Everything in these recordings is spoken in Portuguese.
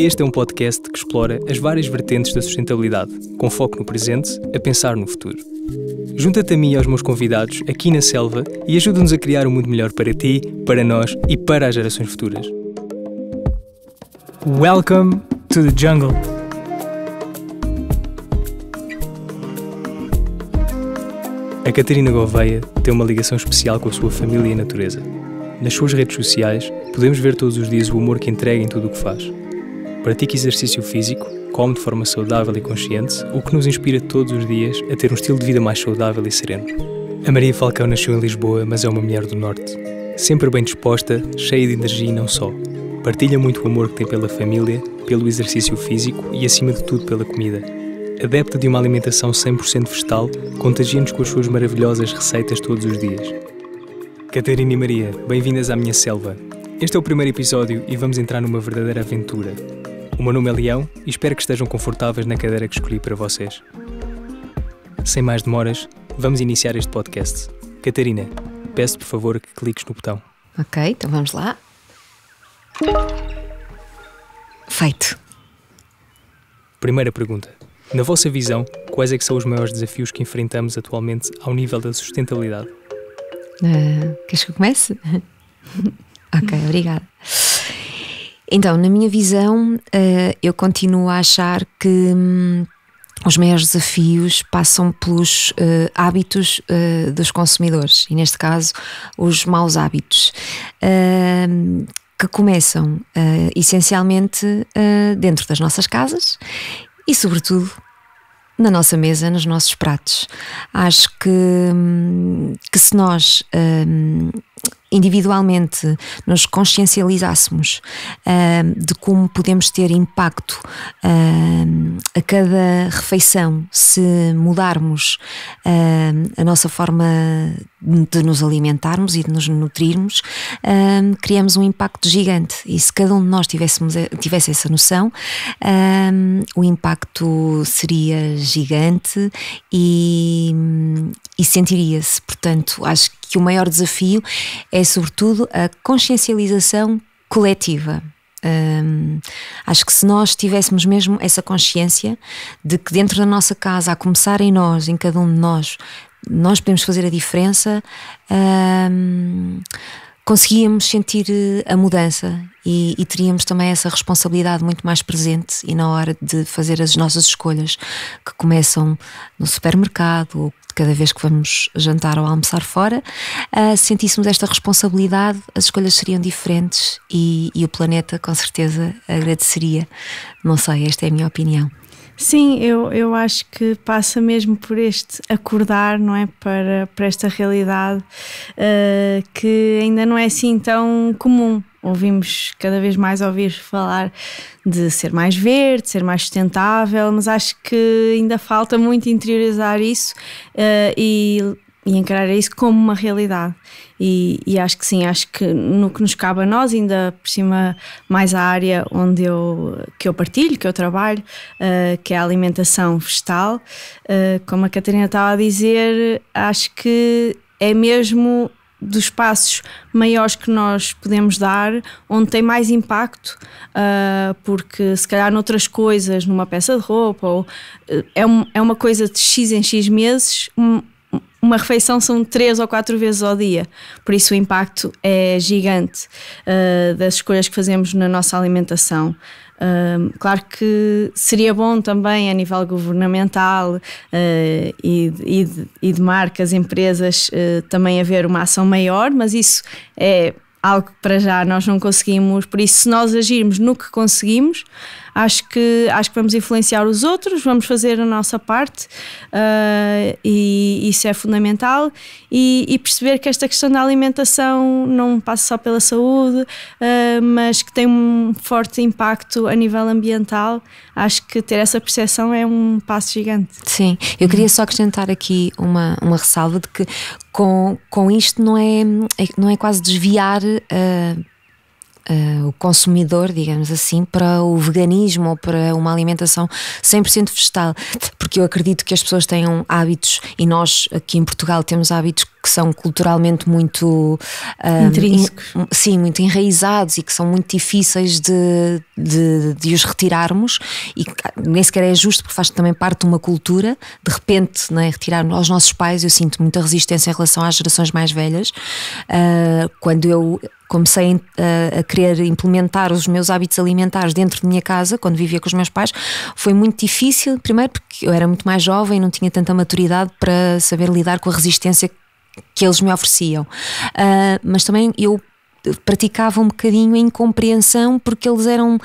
Este é um podcast que explora as várias vertentes da sustentabilidade, com foco no presente, a pensar no futuro. Junta-te a mim e aos meus convidados aqui na selva e ajuda-nos a criar um mundo melhor para ti, para nós e para as gerações futuras. Welcome to the jungle. A Catarina Gouveia tem uma ligação especial com a sua família e a natureza. Nas suas redes sociais, podemos ver todos os dias o amor que entrega em tudo o que faz pratica exercício físico, come de forma saudável e consciente, o que nos inspira todos os dias a ter um estilo de vida mais saudável e sereno. A Maria Falcão nasceu em Lisboa, mas é uma mulher do Norte. Sempre bem disposta, cheia de energia e não só. Partilha muito o amor que tem pela família, pelo exercício físico e, acima de tudo, pela comida. Adepta de uma alimentação 100% vegetal, contagia-nos com as suas maravilhosas receitas todos os dias. Catarina e Maria, bem-vindas à minha selva. Este é o primeiro episódio e vamos entrar numa verdadeira aventura. O meu nome é Leão e espero que estejam confortáveis na cadeira que escolhi para vocês. Sem mais demoras, vamos iniciar este podcast. Catarina, peço por favor que cliques no botão. Ok, então vamos lá. Feito. Primeira pergunta. Na vossa visão, quais é que são os maiores desafios que enfrentamos atualmente ao nível da sustentabilidade? Uh, queres que eu comece? ok, obrigada. Então, na minha visão, eh, eu continuo a achar que hum, os maiores desafios passam pelos eh, hábitos eh, dos consumidores e, neste caso, os maus hábitos. que começam essencialmente dentro das nossas casas e, sobretudo, na nossa mesa, nos nossos pratos. Acho que, hum, que se nós hum, individualmente nos consciencializássemos uh, de como podemos ter impacto uh, a cada refeição se mudarmos uh, a nossa forma de nos alimentarmos e de nos nutrirmos, um, criamos um impacto gigante. E se cada um de nós tivéssemos, eh, tivesse essa noção, um, o impacto seria gigante e, e sentiria-se. Portanto, acho que o maior desafio é, sobretudo, a consciencialização coletiva. acho que se nós tivéssemos mesmo essa consciência de que dentro da nossa casa, a começar em nós, em cada um de nós, nós podemos fazer a diferença, hum, conseguíamos sentir eh, a mudança e, e, teríamos também essa responsabilidade muito mais presente e na hora de fazer as nossas escolhas que começam no supermercado ou cada vez que vamos jantar ou almoçar fora, uh, sentíssemos esta responsabilidade, as escolhas seriam diferentes e, e o planeta com certeza agradeceria. Não sei, esta é a minha opinião. Sim, eu, eu acho que passa mesmo por este acordar, não é? Para, para esta realidade uh, que ainda não é assim tão comum. Ouvimos cada vez mais ouvir falar de ser mais verde, ser mais sustentável, mas acho que ainda falta muito interiorizar isso uh, e e encarar isso como uma realidade. E, e, acho que sim, acho que no que nos cabe a nós, ainda por cima, mais a área onde eu, que eu partilho, que eu trabalho, uh, que é a alimentação vegetal, uh, como a Catarina estava a dizer, acho que é mesmo dos passos maiores que nós podemos dar, onde tem mais impacto, uh, porque se calhar noutras coisas, numa peça de roupa, ou, é, um, é uma coisa de X em X meses. Um, uma refeição são três ou quatro vezes ao dia, por isso o impacto é gigante uh, das escolhas que fazemos na nossa alimentação. Uh, claro que seria bom também a nível governamental uh, e, e, de, e, de, marcas, empresas, também haver uma ação maior, mas isso é algo que para já nós não conseguimos, por isso se nós agirmos no que conseguimos, acho que, acho que vamos influenciar os outros, vamos fazer a nossa parte uh, e isso é fundamental. E, e, perceber que esta questão da alimentação não passa só pela saúde, uh, mas que tem um forte impacto a nível ambiental, acho que ter essa percepção é um passo gigante. Sim, eu queria só acrescentar aqui uma, uma ressalva de que com, com isto não é, é não é quase desviar. Uh, uh, o consumidor, digamos assim, para o veganismo ou para uma alimentação 100% vegetal. Porque eu acredito que as pessoas tenham hábitos, e nós aqui em Portugal temos hábitos que são culturalmente muito. Eh, intrínsecos. In, sim, muito enraizados e que são muito difíceis de, de, de os retirarmos. E ah, nem sequer é justo, porque faz também parte de uma cultura. De repente, né, retirarmos aos nossos pais, eu sinto muita resistência em relação às gerações mais velhas. Uh, quando eu comecei a, a, querer implementar os meus hábitos alimentares dentro de minha casa, quando vivia com os meus pais, foi muito difícil, primeiro porque eu era muito mais jovem, não tinha tanta maturidade para saber lidar com a resistência que eles me ofereciam. Uh, mas também eu praticava um bocadinho a incompreensão porque eles eram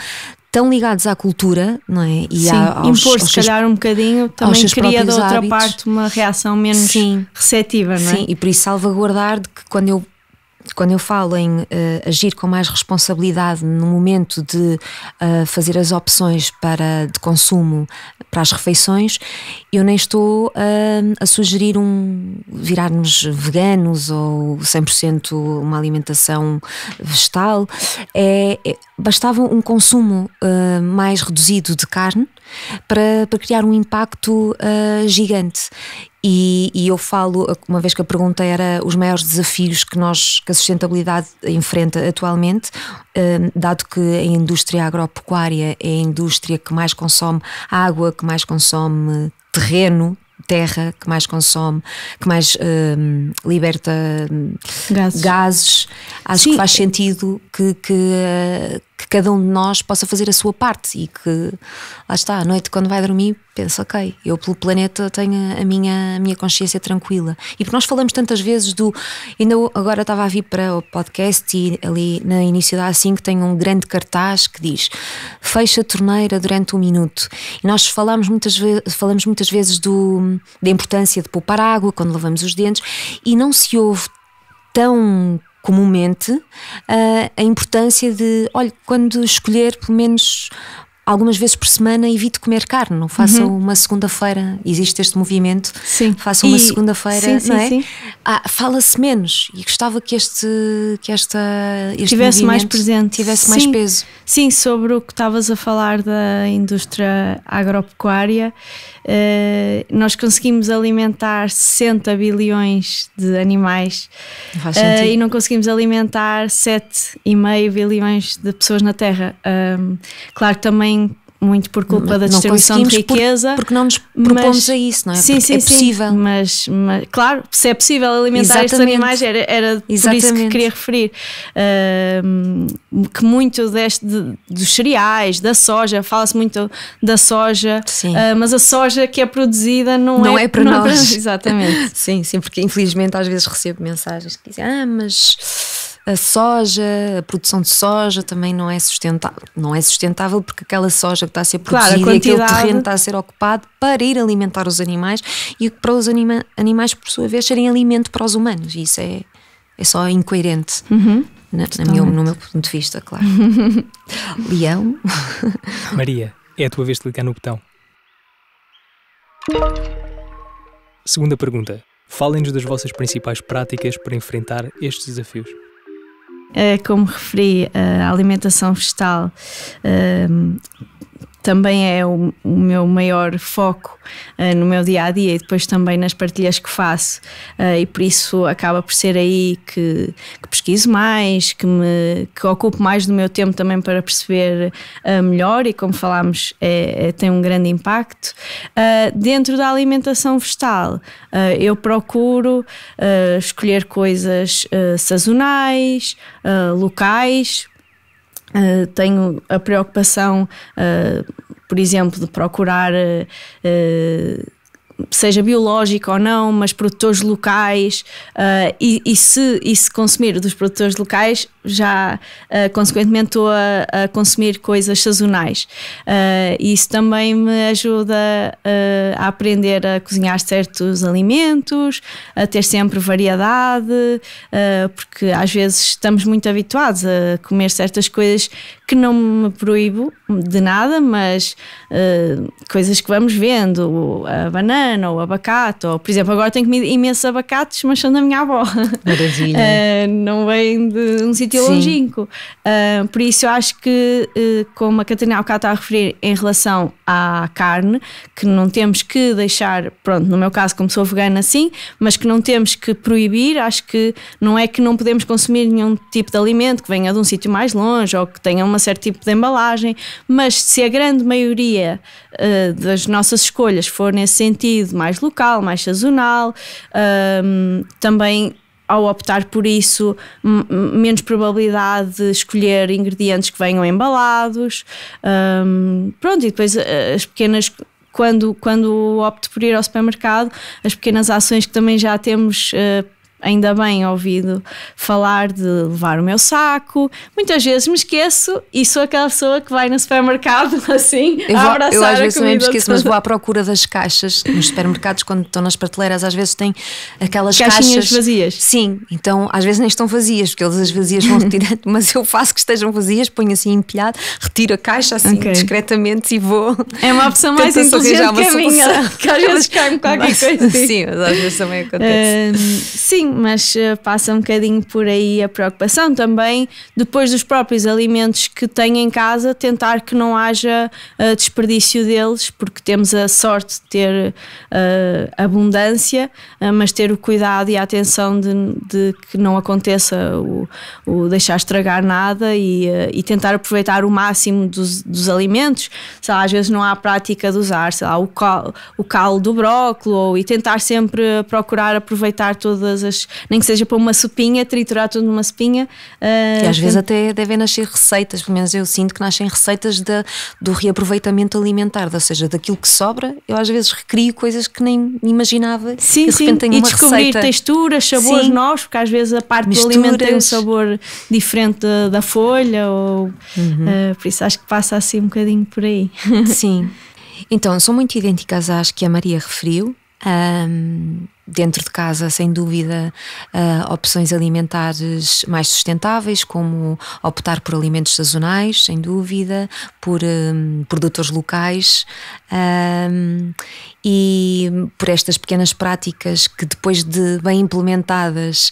tão ligados à cultura, não é? E Sim, impor se calhar um bocadinho também cria da outra hábitos. parte uma reação menos Sim. receptiva, não é? Sim, e por isso salvaguardar de que quando eu quando eu falo em uh, agir com mais responsabilidade no momento de uh, fazer as opções para de consumo para as refeições, eu nem estou uh, a sugerir um virarmos veganos ou 100% uma alimentação vegetal. É, é, bastava um consumo mais reduzido de carne para, para criar um impacto gigante. E, e, eu falo, uma vez que a pergunta era os maiores desafios que nós, que a sustentabilidade enfrenta atualmente, um, dado que a indústria agropecuária é a indústria que mais consome água, que mais consome terreno, terra, que mais consome, que mais um, liberta hum, gases. gases. Acho Sim. que faz sentido que, que, eh, que cada um de nós possa fazer a sua parte e que, lá está, à noite quando vai dormir, pensa, ok, eu pelo planeta tenho a minha, a minha consciência tranquila. E porque nós falamos tantas vezes do. Ainda agora estava a vir para o podcast e ali no início da A5 tem um grande cartaz que diz: fecha a torneira durante um minuto. E nós falamos muitas, falamos muitas vezes do, da importância de poupar água quando lavamos os dentes e não se ouve tão comumente, ah, a importância de, olha, quando escolher, pelo menos algumas vezes por semana evito comer carne, não faço uhum. uma segunda-feira, existe este movimento, sim. faço uma segunda-feira, não é? Sim. Ah, Fala-se menos e gostava que este, que esta, este tivesse mais presente, tivesse sim. mais peso. Sim, sobre o que estavas a falar da indústria agropecuária, eh, nós conseguimos alimentar 60 bilhões de animais eh, e não conseguimos alimentar 7,5 bilhões de pessoas na Terra. Um, claro que também também muito por culpa da distribuição de riqueza. Por, porque não nos propomos mas, a isso, não é? Sim, sim, é possível. Sim, mas, mas, claro, se é possível alimentar Exatamente. estes animais, era, era por isso que queria referir. Uh, que muito deste, de, dos cereais, da soja, fala-se muito da soja, uh, mas a soja que é produzida não, não é, é para não é nós. É para, exatamente. sim, sim, porque infelizmente às vezes recebo mensagens que dizem, ah, mas a soja, a produção de soja também não é sustentável. Não é sustentável porque aquela soja que está a ser produzida claro, a quantidade... aquele terreno está a ser ocupado para ir alimentar os animais e para os anima animais, por sua vez, serem alimento para os humanos. Isso é, é só incoerente. Uhum. Na, na no meu ponto de vista, claro. Leão. Maria, é a tua vez de clicar no botão. Segunda pergunta. Falem-nos das vossas principais práticas para enfrentar estes desafios. Eh, como referi, eh, a alimentação vegetal eh, também é o, o meu maior foco uh, no meu dia a dia e depois também nas partilhas que faço, uh, e por isso acaba por ser aí que, que, pesquiso mais, que me que ocupo mais do meu tempo também para perceber uh, melhor, e como falámos, é, é, tem um grande impacto. dentro da alimentação vegetal, eu procuro escolher coisas sazonais, locais eh, tenho a preocupação, uh, por exemplo, de procurar uh, seja biológico ou não, mas produtores locais uh, e, e, se, e se consumir dos produtores locais, já uh, consequentemente estou a, a, consumir coisas sazonais. Uh, isso também me ajuda uh, a aprender a cozinhar certos alimentos, a ter sempre variedade, porque às vezes estamos muito habituados a comer certas coisas que não me proíbo de nada, mas eh, coisas que vamos vendo, a banana ou o abacate, ou por exemplo, agora tenho comido imensos abacates, mas são da minha avó. Maravilha. Uh, não vem de um sítio longínquo. Uh, por isso eu acho que, como a Catarina Alcá está a referir em relação à carne, que não temos que deixar, pronto, no meu caso, como sou vegana, sim, mas que não temos que proibir, acho que não é que não podemos consumir nenhum tipo de alimento que venha de um sítio mais longe ou que tenha um certo tipo de embalagem, mas se a grande maioria ideia uh, das nossas escolhas for nesse sentido, mais local, mais sazonal, um, ehm, também ao optar por isso, menos probabilidade de escolher ingredientes que venham embalados. Um, ehm, pronto, e depois eh, as pequenas. Quando, quando opto por ir ao supermercado, as pequenas ações que também já temos uh, ainda bem ouvido falar de levar o meu saco. Muitas vezes me esqueço e sou aquela pessoa que vai no supermercado assim eu vou, a abraçar Eu às vezes também me esqueço, mas vou à procura das caixas nos supermercados quando estão nas prateleiras. Às vezes tem aquelas Caixinhas caixas vazias. Sim, então às vezes nem estão vazias porque eles as vazias vão retirando, mas eu faço que estejam vazias, ponho assim empilhado, retiro a caixa assim okay. discretamente e vou. É uma opção mais inteligente que a minha, que às vezes cai-me qualquer mas, coisa. Sim, mas às vezes também acontece. Uh, sim, mas eh, passa um bocadinho por aí a preocupação. Também, depois dos próprios alimentos que tenho em casa, tentar que não haja eh, desperdício deles, porque temos a sorte de ter eh, abundância, mas ter o cuidado e a atenção de, de que não aconteça o, o deixar estragar nada e, e, tentar aproveitar o máximo dos, dos alimentos. Sei lá, às vezes não há prática de usar lá, o, cal, o calo do brócolis ou, e tentar sempre procurar aproveitar todas as nem que seja para uma sopinha, triturar tudo numa sopinha. Uh, às vezes até devem nascer receitas, pelo menos eu sinto que nascem receitas de, do reaproveitamento alimentar, ou seja, daquilo que sobra, eu às vezes recrio coisas que nem imaginava. Sim, e de repente sim. Tenho e uma descobrir receita. texturas, sabores sim. novos, porque às vezes a parte Misturas. do alimento tem um sabor diferente da, da folha, ou, uhum. uh, por isso acho que passa assim um bocadinho por aí. Sim. Então, são muito idênticas às que a Maria referiu, um, dentro de casa, sem dúvida, uh, opções alimentares mais sustentáveis, como optar por alimentos sazonais, sem dúvida, por um, produtores locais um, e por estas pequenas práticas que, depois de bem implementadas,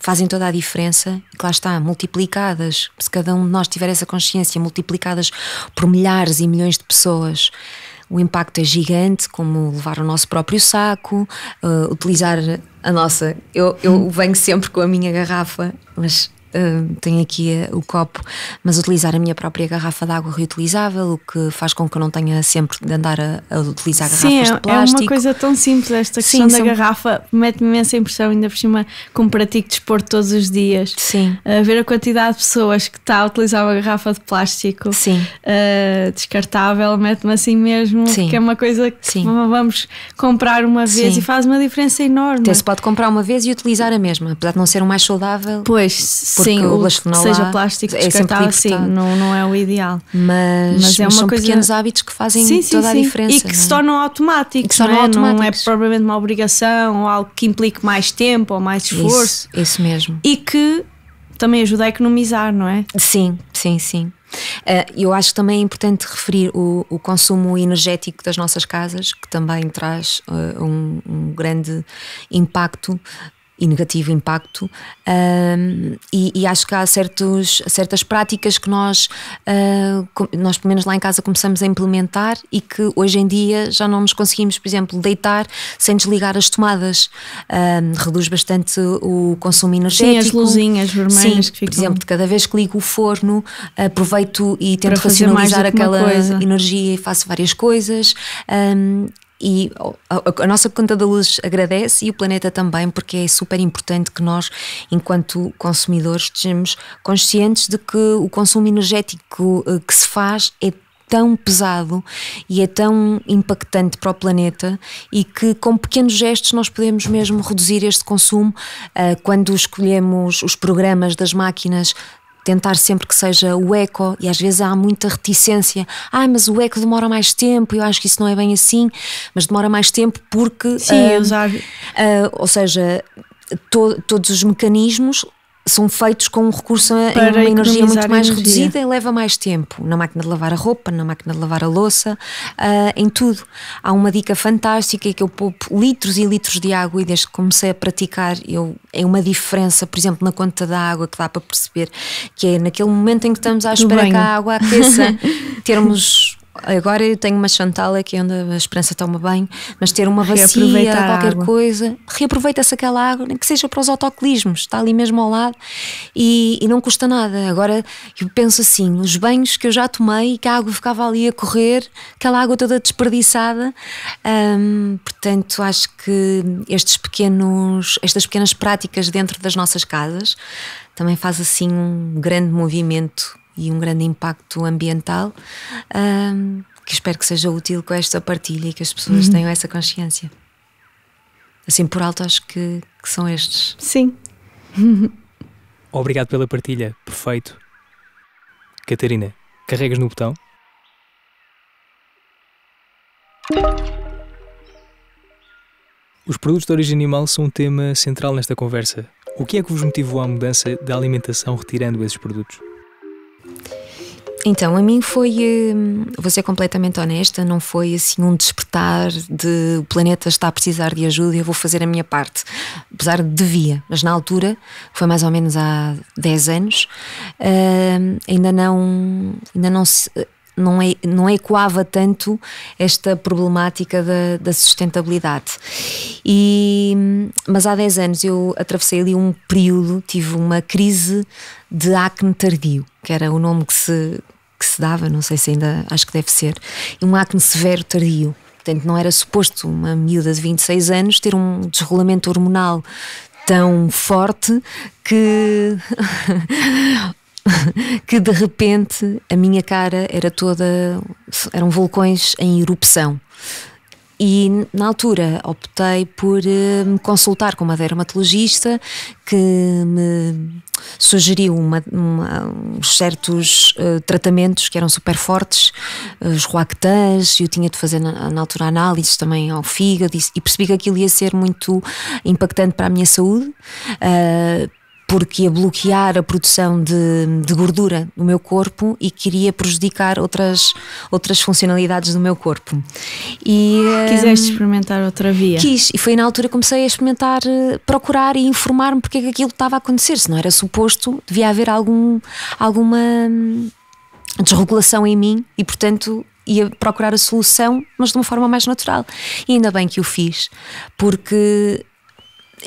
fazem toda a diferença. E lá está, multiplicadas, se cada um de nós tiver essa consciência, multiplicadas por milhares e milhões de pessoas o impacto é gigante, como levar o nosso próprio saco, uh, utilizar a nossa. Eu, eu venho sempre com a minha garrafa, mas tenho aqui o copo, mas utilizar a minha própria garrafa de água reutilizável, o que faz com que eu não tenha sempre de andar a, a utilizar garrafas Sim, de plástico. É, é uma coisa tão simples esta questão Sim, da são... garrafa, mete-me imensa impressão, ainda por cima, como pratico desporto todos os dias. Sim. ver a quantidade de pessoas que está a utilizar uma garrafa de plástico Sim. Ah, descartável, mete-me assim mesmo, Sim. que é uma coisa que Sim. vamos comprar uma vez Sim. e faz uma diferença enorme. Então, se pode comprar uma vez e utilizar a mesma, apesar de não ser o mais saudável. Pois, sim, o, plástico seja lá, plástico é descartável, sim, não, não é o ideal. Mas, mas é mas são coisa... pequenos hábitos que fazem sim, sim, toda a diferença. E que é? se tornam automáticos, se tornam não, é? automáticos. não é propriamente uma obrigação ou algo que implique mais tempo ou mais esforço. Isso, isso mesmo. E que também ajuda a economizar, não é? Sim, sim, sim. Uh, eu acho também é importante referir o, o, consumo energético das nossas casas, que também traz uh, um, um, grande impacto e negativo impacto, um, e, e, acho que há certos, certas práticas que nós, uh, nós, pelo menos lá em casa, começamos a implementar e que hoje em dia já não nos conseguimos, por exemplo, deitar sem desligar as tomadas, um, reduz bastante o consumo energético. Sim, as luzinhas vermelhas Sim, que ficam. Por exemplo, de cada vez que ligo o forno, aproveito e tento racionalizar aquela energia e faço várias coisas. Um, e a, nossa conta da luz agradece e o planeta também, porque é super importante que nós, enquanto consumidores, estejamos conscientes de que o consumo energético eh, que se faz é tão pesado e é tão impactante para o planeta e que com pequenos gestos nós podemos mesmo reduzir este consumo eh, quando escolhemos os programas das máquinas tentar sempre que seja o eco, e às vezes há muita reticência. Ai, ah, mas o eco demora mais tempo, eu acho que isso não é bem assim, mas demora mais tempo porque. Sim, uh, usar. Uh, ou seja, to, todos os mecanismos são feitos com um recurso em uma energia muito mais energia. reduzida e leva mais tempo. Na máquina de lavar a roupa, na máquina de lavar a louça, uh, em tudo. Há uma dica fantástica que eu poupo litros e litros de água e desde que comecei a praticar eu, é uma diferença, por exemplo, na conta da água que dá para perceber, que é naquele momento em que estamos à espera que a água aqueça, termos agora eu tenho uma chantala que onde a esperança toma bem, mas ter uma bacia, qualquer água. coisa, reaproveita-se aquela água, nem que seja para os autoclismos, está ali mesmo ao lado e, e, não custa nada. Agora eu penso assim, os banhos que eu já tomei e que a água ficava ali a correr, aquela água toda desperdiçada, hum, portanto acho que estes pequenos, estas pequenas práticas dentro das nossas casas também faz assim um grande movimento e um grande impacto ambiental. Um, que espero que seja útil com esta partilha e que as pessoas uhum. tenham essa consciência. Assim, por alto, acho que, que são estes. Sim. Obrigado pela partilha. Perfeito. Catarina, carregas no botão? Os produtos de origem animal são um tema central nesta conversa. O que é que vos motivou à mudança da alimentação retirando esses produtos? Então, a mim foi, hum, vou ser completamente honesta, não foi assim um despertar de o planeta está a precisar de ajuda e eu vou fazer a minha parte. Apesar de devia, mas na altura, foi mais ou menos há 10 anos, hum, ainda não, ainda não se não, é, não ecoava tanto esta problemática da, da, sustentabilidade. E, hum, mas há 10 anos eu atravessei ali um período, tive uma crise de acne tardio, que era o nome que se, que se dava, não sei se ainda acho que deve ser, um acne severo tardio. Portanto, não era suposto uma miúda de 26 anos ter um desrolamento hormonal tão forte que. que de repente a minha cara era toda. eram vulcões em erupção. E na altura optei por uh, consultar com uma dermatologista que me sugeriu uma, uma, uns certos uh, tratamentos que eram super fortes, eh, os Roactans, eu tinha de fazer na, na, altura análises também ao fígado e, e, percebi que aquilo ia ser muito impactante para a minha saúde. Uh, porque ia bloquear a produção de, de, gordura no meu corpo e queria prejudicar outras, outras funcionalidades do meu corpo. E, Quiseste hum, experimentar outra via? Quis, e foi na altura que comecei a experimentar, eh, procurar e informar-me porque é que aquilo estava a acontecer, se não era suposto, devia haver algum, alguma hum, desregulação em mim e, portanto, ia procurar a solução, mas de uma forma mais natural. E ainda bem que o fiz, porque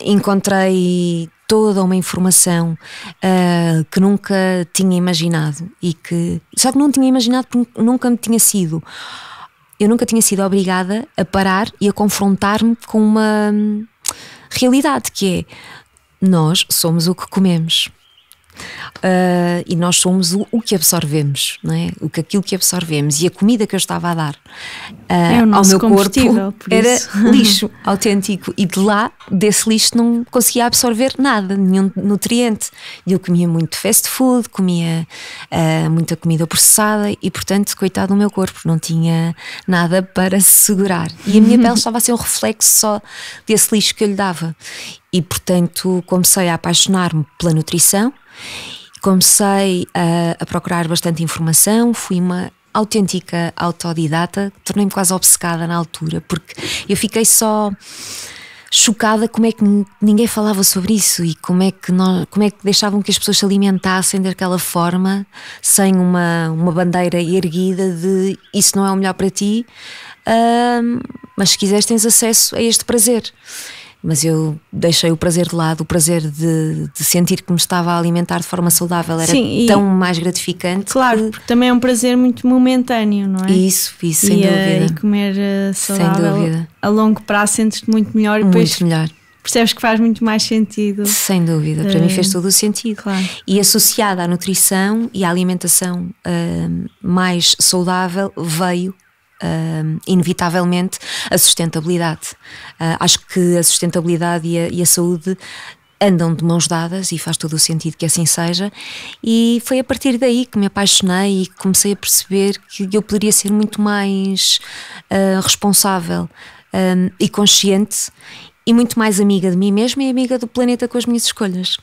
encontrei toda uma informação uh, que nunca tinha imaginado e que só que não tinha imaginado porque nunca me tinha sido eu nunca tinha sido obrigada a parar e a confrontar-me com uma hum, realidade que é nós somos o que comemos Uh, e nós somos o, o, que absorvemos, não é? O que aquilo que absorvemos e a comida que eu estava a dar uh, é ao meu corpo era lixo autêntico e de lá desse lixo não conseguia absorver nada, nenhum nutriente. E eu comia muito fast food, comia uh, muita comida processada e portanto, coitado do meu corpo, não tinha nada para segurar. E a minha pele estava a ser um reflexo só desse lixo que eu lhe dava. E portanto, comecei a apaixonar-me pela nutrição Comecei a, a procurar bastante informação, fui uma autêntica autodidata, tornei-me quase obcecada na altura, porque eu fiquei só chocada como é que ninguém falava sobre isso e como é que nós, como é que deixavam que as pessoas se alimentassem daquela forma sem uma, uma bandeira erguida de isso não é o melhor para ti mas se quiseres tens acesso a este prazer mas eu deixei o prazer de lado, o prazer de, de sentir que me estava a alimentar de forma saudável era Sim, tão mais gratificante. Claro, que, porque também é um prazer muito momentâneo, não é? Isso, isso, sem eh, e, dúvida. E comer eh, saudável sem dúvida. a longo prazo sentes-te muito melhor e muito depois melhor. percebes que faz muito mais sentido. Sem dúvida, para é. mim eh, fez todo o sentido. Claro. E associada à nutrição e à alimentação uh, mais saudável veio uh, inevitavelmente a sustentabilidade. Uh, acho que a sustentabilidade e a, e a saúde andam de mãos dadas e faz todo o sentido que assim seja. E foi a partir daí que me apaixonei e comecei a perceber que eu poderia ser muito mais uh, responsável e consciente e muito mais amiga de mim mesma e amiga do planeta com as minhas escolhas.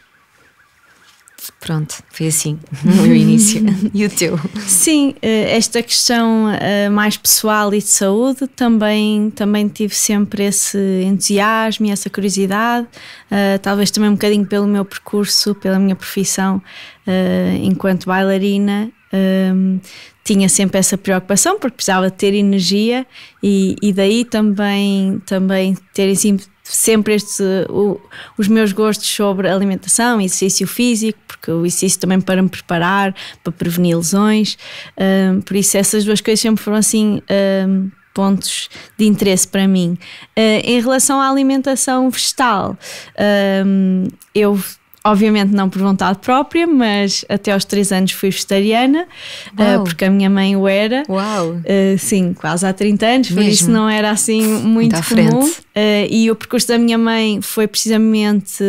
Pronto, foi assim o meu início. e o teu? Sim, eh, esta questão eh, mais pessoal e de saúde também, também tive sempre esse entusiasmo e essa curiosidade, eh, talvez também um bocadinho pelo meu percurso, pela minha profissão enquanto bailarina. Ehm, tinha sempre essa preocupação porque precisava ter energia e, e daí também, também ter sempre este, o, os meus gostos sobre alimentação, exercício físico, porque o exercício também para me preparar, para prevenir lesões. Um, por isso, essas duas coisas sempre foram assim. Um, pontos de interesse para mim. Uh, em relação à alimentação vegetal, eu obviamente não por vontade própria, mas até aos 3 anos fui vegetariana, uh, porque a minha mãe o era. Uau! Uh, sim, quase há 30 anos, Mesmo? por isso não era assim muito, comum. Uh, e o percurso da minha mãe foi precisamente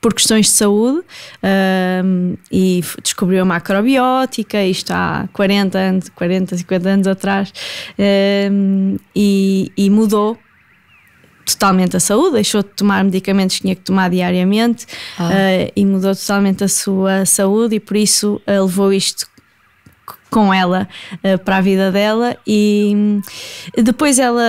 por questões de saúde ehm, e descobriu a macrobiótica, isto há 40 anos, 40, 50 anos atrás, ehm, e, e mudou totalmente a saúde, deixou de tomar medicamentos que tinha que tomar diariamente ah. uh, e mudou totalmente a sua saúde e por isso uh, levou isto com ela uh, para a vida dela e depois ela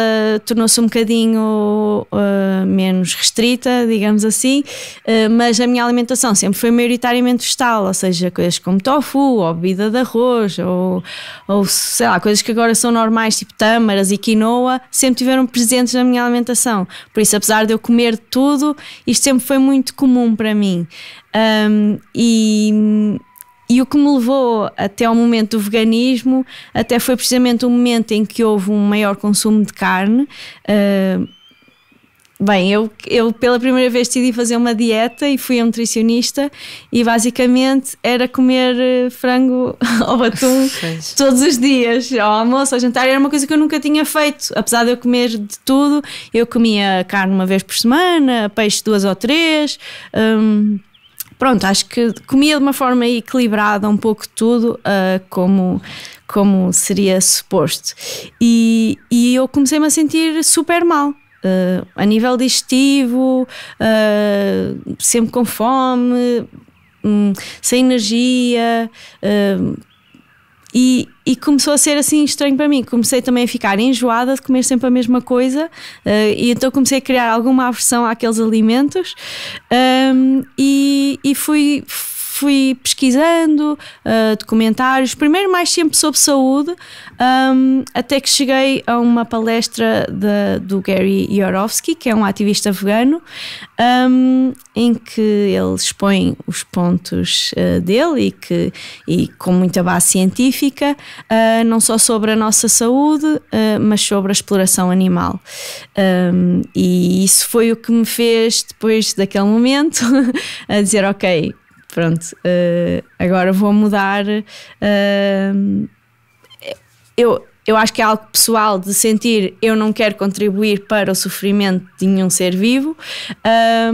tornou-se um bocadinho uh, menos restrita, digamos assim, uh, mas a minha alimentação sempre foi maioritariamente vegetal, ou seja, coisas como tofu, ou bebida de arroz, ou, ou sei lá, coisas que agora são normais, tipo tâmaras e quinoa, sempre tiveram presentes na minha alimentação. Por isso, apesar de eu comer tudo, isto sempre foi muito comum para mim. Um, e e o que me levou até ao momento do veganismo, até foi precisamente o momento em que houve um maior consumo de carne. Uh, bem, eu, eu pela primeira vez decidi fazer uma dieta e fui a um nutricionista e basicamente era comer eh, frango ou atum todos os dias, ao almoço, ao jantar. Era uma coisa que eu nunca tinha feito, apesar de eu comer de tudo. Eu comia carne uma vez por semana, peixe duas ou três. Um, pronto, acho que comia de uma forma equilibrada um pouco tudo, uh, como, como seria suposto. E, e eu comecei-me a sentir super mal. Uh, a nível digestivo, uh, sempre com fome, um, sem energia, e, e começou a ser assim estranho para mim. Comecei também a ficar enjoada de comer sempre a mesma coisa, uh, e então comecei a criar alguma aversão àqueles alimentos um, ehm, e, e fui fui pesquisando uh, documentários, primeiro mais sempre sobre saúde, um, até que cheguei a uma palestra de, do Gary Yorovsky, que é um ativista vegano, um, em que ele expõe os pontos uh, dele e, que, e com muita base científica, uh, não só sobre a nossa saúde, mas sobre a exploração animal. Um, e isso foi o que me fez, depois daquele momento, a dizer: Ok, pronto, uh, agora vou mudar. Uh, eu, eu acho que é algo pessoal de sentir eu não quero contribuir para o sofrimento de nenhum ser vivo, eh,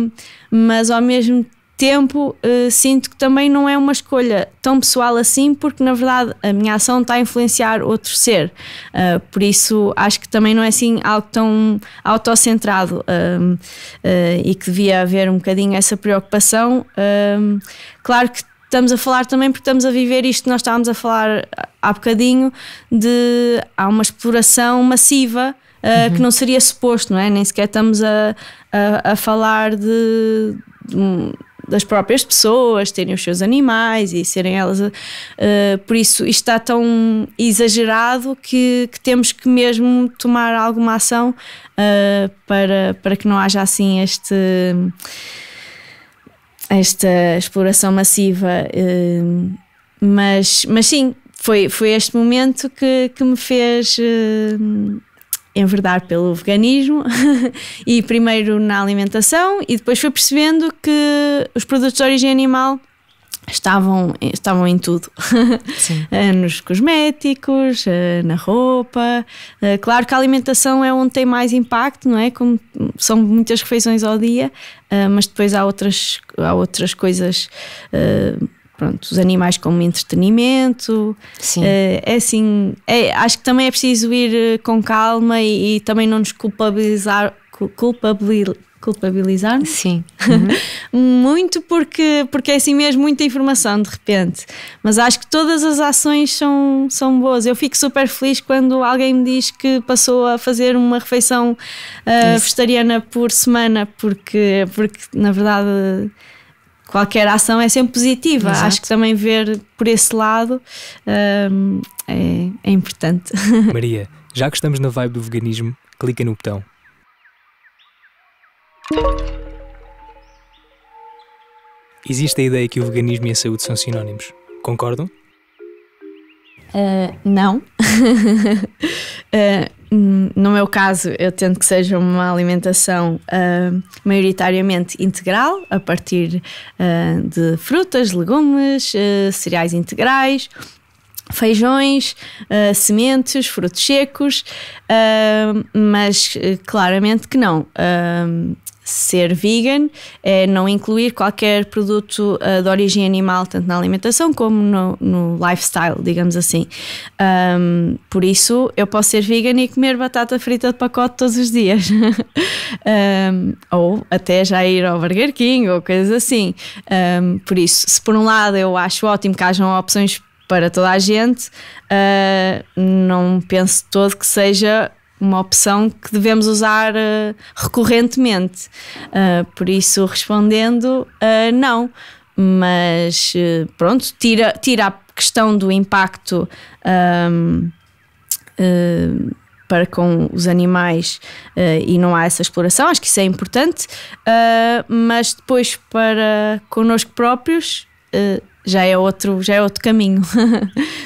mas ao mesmo tempo tempo, uh, sinto que também não é uma escolha tão pessoal assim, porque na verdade a minha ação está a influenciar outro ser. Uh, por isso acho que também não é assim algo tão autocentrado um, ehm, uh, eh, e que devia haver um bocadinho essa preocupação. Um, ehm, claro que estamos a falar também porque estamos a viver isto que nós estávamos a falar há bocadinho de há uma exploração massiva uh, uhum. que não seria suposto, não é? Nem sequer estamos a, a, a falar de, de das próprias pessoas terem os seus animais e serem elas. Uh, por isso, isto está tão exagerado que, que temos que mesmo tomar alguma ação uh, para, para que não haja assim este. Esta exploração massiva, uh, mas, mas sim, foi, foi este momento que, que me fez uh, enverdar pelo veganismo e primeiro na alimentação e depois foi percebendo que os produtos de origem animal estavam, estavam em tudo. Eh, nos cosméticos, eh, na roupa. Eh, claro que a alimentação é onde tem mais impacto, não é? Como são muitas refeições ao dia, mas depois há outras, há outras coisas pronto, os animais como entretenimento. Sim. Eh, é assim, é, acho que também é preciso ir eh, com calma e, e também não nos culpabilizar. Culpabilizar culpabilizar-me. Sim. Uhum. muito porque, porque é assim mesmo muita informação de repente. Mas acho que todas as ações são, são boas. Eu fico super feliz quando alguém me diz que passou a fazer uma refeição uh, vegetariana por semana, porque, porque na verdade qualquer ação é sempre positiva. Exato. Acho que também ver por esse lado um, é, é importante. Maria, já que estamos na vibe do veganismo, clica no botão. Existe a ideia que o veganismo e a saúde são sinónimos. Concordam? Uh, não. uh, Hum, no meu caso, eu tento que seja uma alimentação uh, maioritariamente integral, a partir uh, de frutas, legumes, uh, cereais integrais, feijões, uh, sementes, frutos secos, uh, mas eh, claramente que não. Uh, ser vegan é não incluir qualquer produto uh, de origem animal, tanto na alimentação como no, no lifestyle, digamos assim. Um, por isso, eu posso ser vegan e comer batata frita de pacote todos os dias. um, ou até já ir ao Burger King ou coisas assim. Um, por isso, se por um lado eu acho ótimo que hajam opções para toda a gente, uh, não penso todo que seja uma opção que devemos usar uh, recorrentemente. Uh, por isso, respondendo, uh, não. Mas pronto, tira, tira a questão do impacto um, ehm, para com os animais e não há essa exploração, acho que isso é importante, mas depois para connosco próprios já é outro, já é outro caminho.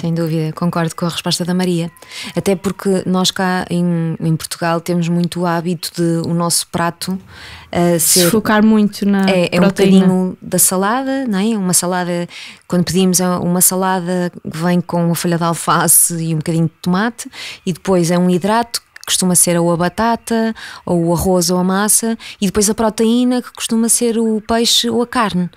Sem dúvida, concordo com a resposta da Maria. Até porque nós cá em, em Portugal temos muito o hábito de o nosso prato uh, ser, se focar muito na é, é um bocadinho da salada, não é? Uma salada, quando pedimos é uma salada que vem com uma folha de alface e um bocadinho de tomate, e depois é um hidrato que costuma ser ou a batata, ou o arroz ou a massa, e depois a proteína, que costuma ser o peixe ou a carne.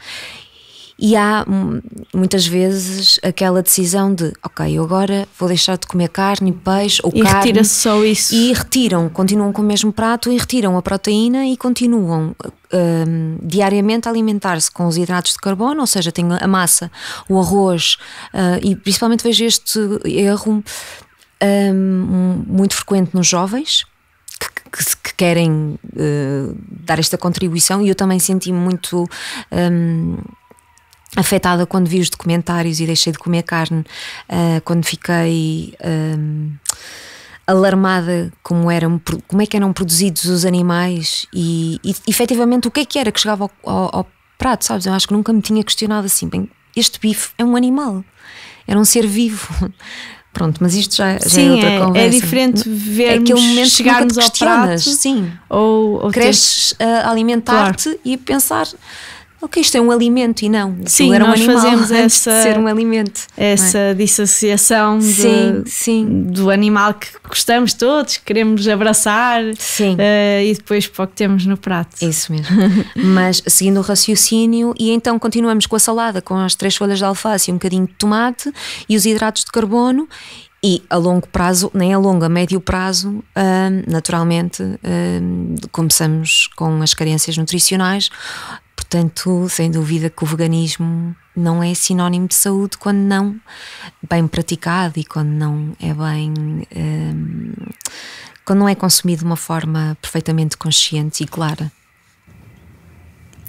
E há hum, muitas vezes aquela decisão de, ok, eu agora vou deixar de comer carne, peixe ou e carne. E retira só isso. E retiram, continuam com o mesmo prato e retiram a proteína e continuam um, diariamente a alimentar-se com os hidratos de carbono, ou seja, tem a massa, o arroz uh, e principalmente vejo este erro um, muito frequente nos jovens. Que, que, que, querem uh, dar esta contribuição e eu também senti muito um, afetada quando vi os documentários e deixei de comer carne, uh, quando fiquei um, ah, alarmada como eram como é que eram produzidos os animais e, e efetivamente o que é que era que chegava ao, ao, ao prato, sabes? Eu acho que nunca me tinha questionado assim, bem, este bife é um animal, era um ser vivo. Pronto, mas isto já, já é sim, é outra é, é conversa. É diferente vermos é aquele momento chegarmos que ao prato, sim. ou, ou cresces a alimentar-te claro. e a pensar ok, isto é um alimento e não. Sim, era um nós animal fazemos essa, ser um alimento. É? Essa é? dissociação sim, sim. do animal que gostamos todos, queremos abraçar sim. Uh, e depois para o que temos no prato. Isso mesmo. Mas seguindo o raciocínio, e então continuamos com a salada, com as três folhas de alface e um bocadinho de tomate e os hidratos de carbono e a longo prazo, nem a longo, a médio prazo, naturalmente começamos com as carências nutricionais Portanto, sem dúvida que o veganismo não é sinónimo de saúde quando não bem praticado e quando não é bem. Hum, quando não é consumido de uma forma perfeitamente consciente e clara.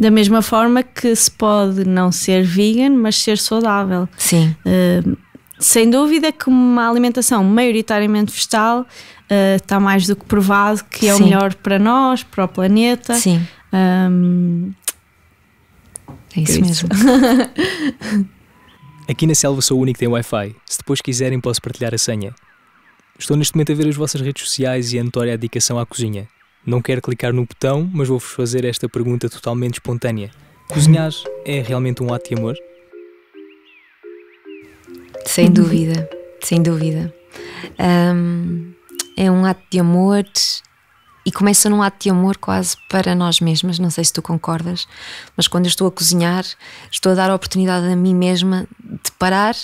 Da mesma forma que se pode não ser vegan, mas ser saudável. Sim. Uh, sem dúvida que uma alimentação maioritariamente vegetal uh, está mais do que provado que é Sim. o melhor para nós, para o planeta. Sim. Um, é isso, é isso. mesmo. Aqui na Selva sou o único que tem Wi-Fi. Se depois quiserem, posso partilhar a senha. Estou neste momento a ver as vossas redes sociais e a notória dedicação à cozinha. Não quero clicar no botão, mas vou-vos fazer esta pergunta totalmente espontânea. Cozinhar é realmente um ato de amor? Sem dúvida, sem dúvida. Um, é um ato de amor, e começa num ato de amor quase para nós mesmas. Não sei se tu concordas, mas quando eu estou a cozinhar, estou a dar a oportunidade a mim mesma de parar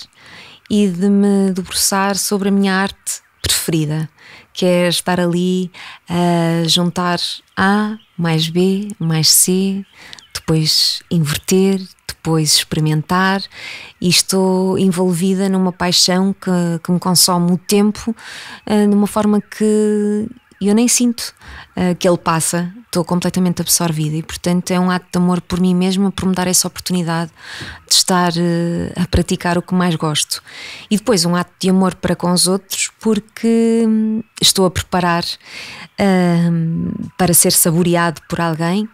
e de me debruçar sobre a minha arte preferida, que é estar ali a juntar A mais B mais C, depois inverter, depois experimentar e estou envolvida numa paixão que, que me consome o tempo eh, de uma forma que e eu nem sinto uh, que ele passa estou completamente absorvida e, portanto, é um ato de amor por mim mesma, por me dar essa oportunidade de estar uh, a praticar o que mais gosto. E depois, um ato de amor para com os outros, porque hum, estou a preparar uh, para ser saboreado por alguém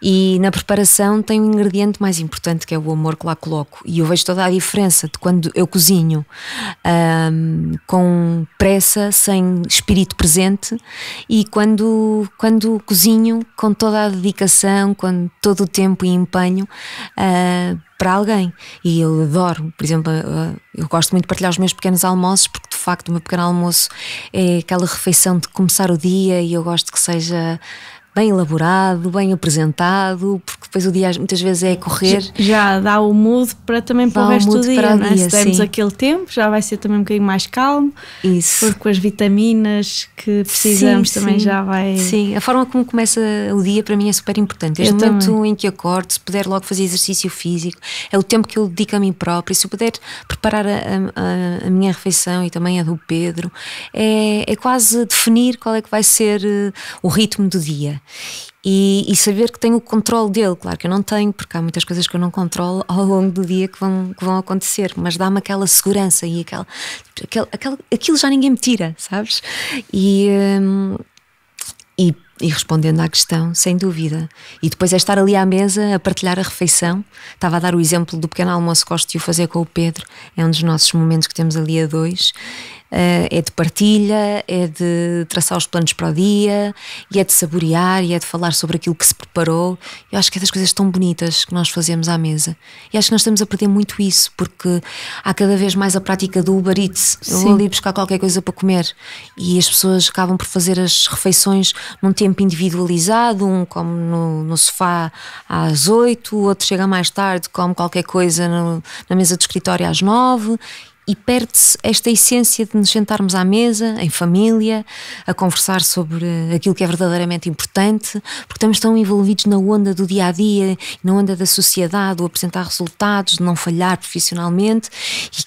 e na preparação tem um ingrediente mais importante que é o amor que lá coloco. E eu vejo toda a diferença de quando eu cozinho hum, com pressa, sem espírito presente e quando, quando cozinho com toda a dedicação, com todo o tempo e empenho uh, para alguém. E eu adoro, por exemplo, uh, eu gosto muito de partilhar os meus pequenos almoços, porque de facto o meu pequeno almoço é aquela refeição de começar o dia e eu gosto que seja bem elaborado, bem apresentado, porque depois o dia muitas vezes é correr. Já dá o mood para também dá para o resto do dia, né? se dermos aquele tempo, já vai ser também um bocadinho mais calmo. Isso. Porque com as vitaminas que precisamos sim, também sim. já vai. Sim, a forma como começa o dia para mim é super importante. É o momento também. em que acordo, se puder logo fazer exercício físico, é o tempo que eu dedico a mim própria, se eu puder preparar a, a, a minha refeição e também a do Pedro, é, é quase definir qual é que vai ser eh, o ritmo do dia e, e, saber que tenho o controle dele. Claro que eu não tenho, porque há muitas coisas que eu não controlo ao longo do dia que vão, que vão acontecer, mas dá-me aquela segurança e aquela, aquela, aquela, aquilo já ninguém me tira, sabes? E, hum, e, e, respondendo à questão, sem dúvida. E depois é estar ali à mesa a partilhar a refeição. Estava a dar o exemplo do pequeno almoço que gosto de o fazer com o Pedro, é um dos nossos momentos que temos ali a dois. Eh, é de partilha, é de traçar os planos para o dia, e é de saborear, e é de falar sobre aquilo que se preparou. Eu acho que é das coisas tão bonitas que nós fazemos à mesa. E acho que nós estamos a perder muito isso, porque há cada vez mais a prática do Uber Eats. Eu Sim. vou ali buscar qualquer coisa para comer. E as pessoas acabam por fazer as refeições num tempo individualizado, um come no, no sofá às oito, o outro chega mais tarde, come qualquer coisa no, na mesa do escritório às nove e perde-se esta essência de nos sentarmos à mesa, em família, a conversar sobre eh, aquilo que é verdadeiramente importante, porque estamos tão envolvidos na onda do dia a dia, na onda da sociedade, do apresentar resultados, de não falhar profissionalmente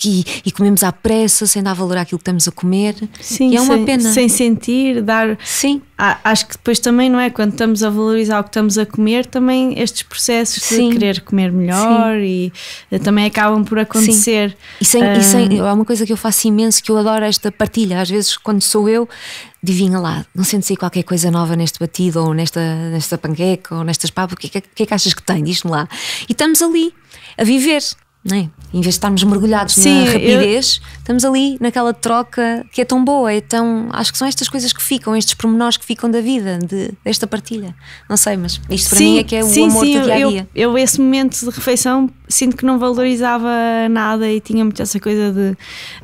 e, e, comemos à pressa, sem dar valor àquilo que estamos a comer. Sim, e é uma sem, pena. Sem sentir, dar. Sim acho que depois também, não é? Quando estamos a valorizar o que estamos a comer, também estes processos Sim. de querer comer melhor Sim. e eh, também acabam por acontecer. Sim. E, sem, e sem, há ah. é uma coisa que eu faço imenso, que eu adoro esta partilha. Às vezes, quando sou eu, divinha lá, não se aí qualquer coisa nova neste batido, ou nesta, nesta panqueca, ou nestas papas, o que, é que, que é que achas que tem? Diz-me lá. E estamos ali, a viver não é? Em vez de estarmos mergulhados Sim, na rapidez, eu... estamos ali naquela troca que é tão boa, então Acho que são estas coisas que ficam, estes pormenores que ficam da vida, de, desta partilha. Não sei, mas isto para sim, mim é que é o sim, amor sim, do dia a dia. Eu, eu, esse momento de refeição, sinto que não valorizava nada e tinha muito essa coisa de.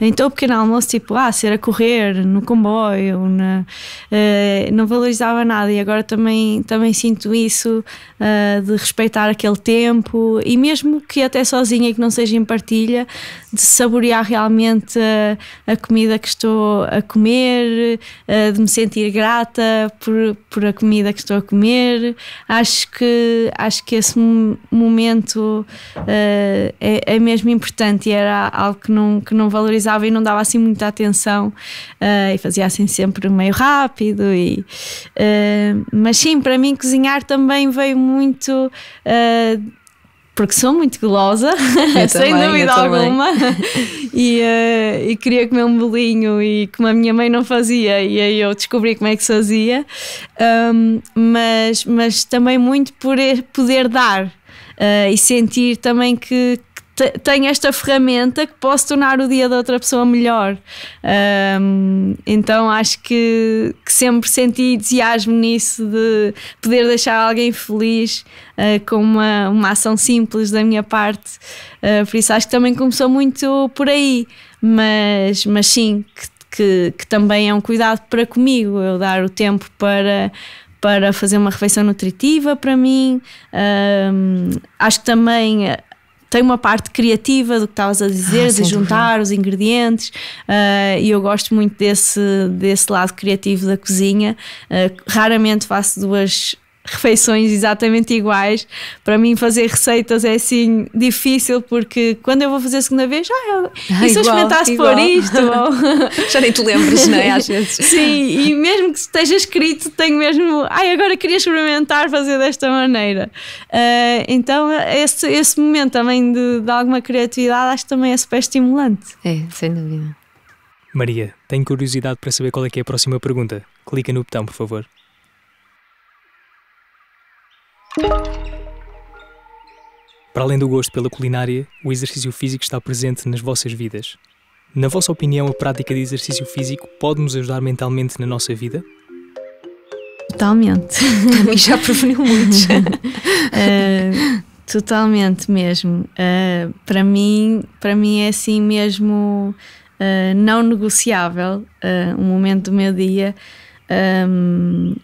Então, o pequeno almoço, tipo, ah, ser a correr no comboio, na, uh, não valorizava nada e agora também, também sinto isso uh, de respeitar aquele tempo e mesmo que até sozinha que não não seja em partilha, de saborear realmente a, eh, a comida que estou a comer, eh, de me sentir grata por, por a comida que estou a comer. Acho que, acho que esse momento uh, é, é, mesmo importante e era algo que não, que não valorizava e não dava assim muita atenção uh, e fazia assim sempre meio rápido. E, uh, mas sim, para mim cozinhar também veio muito porque sou muito gulosa, sem também, dúvida alguma, e, uh, e, queria comer um bolinho e como a minha mãe não fazia, e aí eu descobri como é que se fazia, um, mas, mas também muito por poder dar. Uh, e sentir também que, tenho esta ferramenta que posso tornar o dia da outra pessoa melhor. Um, então acho que, que, sempre senti entusiasmo nisso de poder deixar alguém feliz uh, com uma, uma ação simples da minha parte. Uh, por isso acho que também começou muito por aí, mas, mas sim, que, que, que também é um cuidado para comigo, eu dar o tempo para para fazer uma refeição nutritiva para mim. Um, acho que também tem uma parte criativa do que estavas a dizer, ah, de juntar dúvida. os ingredientes, uh, e eu gosto muito desse, desse lado criativo da cozinha. Uh, raramente faço duas refeições exatamente iguais. Para mim, fazer receitas é assim difícil, porque quando eu vou fazer a segunda vez, ah, ah e se eu experimentasse igual. por isto? Já nem te lembras, não é? Às vezes. Sim, e mesmo que esteja escrito, tenho mesmo, ai, ah, agora queria experimentar fazer desta maneira. Uh, então, esse, esse momento também de, de alguma criatividade, acho que também é super estimulante. É, sem dúvida. Maria, tenho curiosidade para saber qual é que é a próxima pergunta. Clica no botão, por favor. Para além do gosto pela culinária, o exercício físico está presente nas vossas vidas. Na vossa opinião, a prática de exercício físico pode nos ajudar mentalmente na nossa vida? Totalmente. e já preveniu muitos. uh, totalmente mesmo. Uh, para, mim, para mim é assim mesmo uh, não negociável um momento do meu dia. Um, ehm,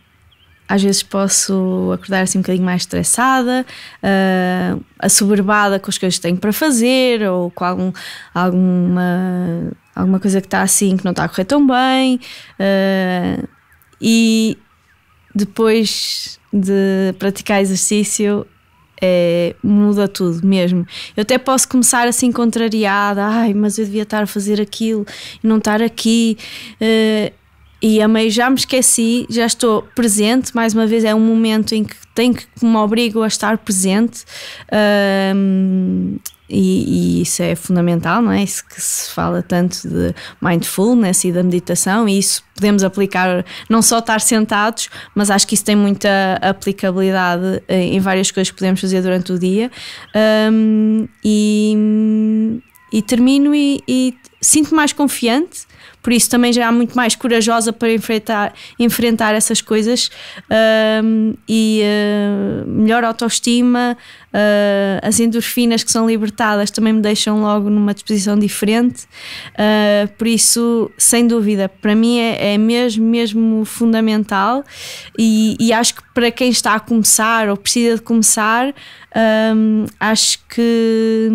às vezes posso acordar assim um bocadinho mais estressada, uh, assoberbada com as coisas que tenho para fazer ou com algum, alguma, alguma coisa que está assim que não está a correr tão bem. Uh, e depois de praticar exercício, é, muda tudo mesmo. Eu até posso começar assim contrariada, ai, mas eu devia estar a fazer aquilo e não estar aqui. Uh, e a meio já me esqueci, já estou presente. Mais uma vez, é um momento em que tenho que me obrigo a estar presente. Um, e, e, isso é fundamental, não é? Isso que se fala tanto de mindfulness e da meditação, e isso podemos aplicar não só estar sentados, mas acho que isso tem muita aplicabilidade eh, em várias coisas que podemos fazer durante o dia. Um, e, e, termino e, e sinto mais confiante por isso também já é muito mais corajosa para enfrentar, enfrentar essas coisas um, e uh, melhor autoestima, uh, as endorfinas que são libertadas também me deixam logo numa disposição diferente, uh, por isso, sem dúvida, para mim é, é mesmo, mesmo fundamental e, e, acho que para quem está a começar ou precisa de começar, um, acho que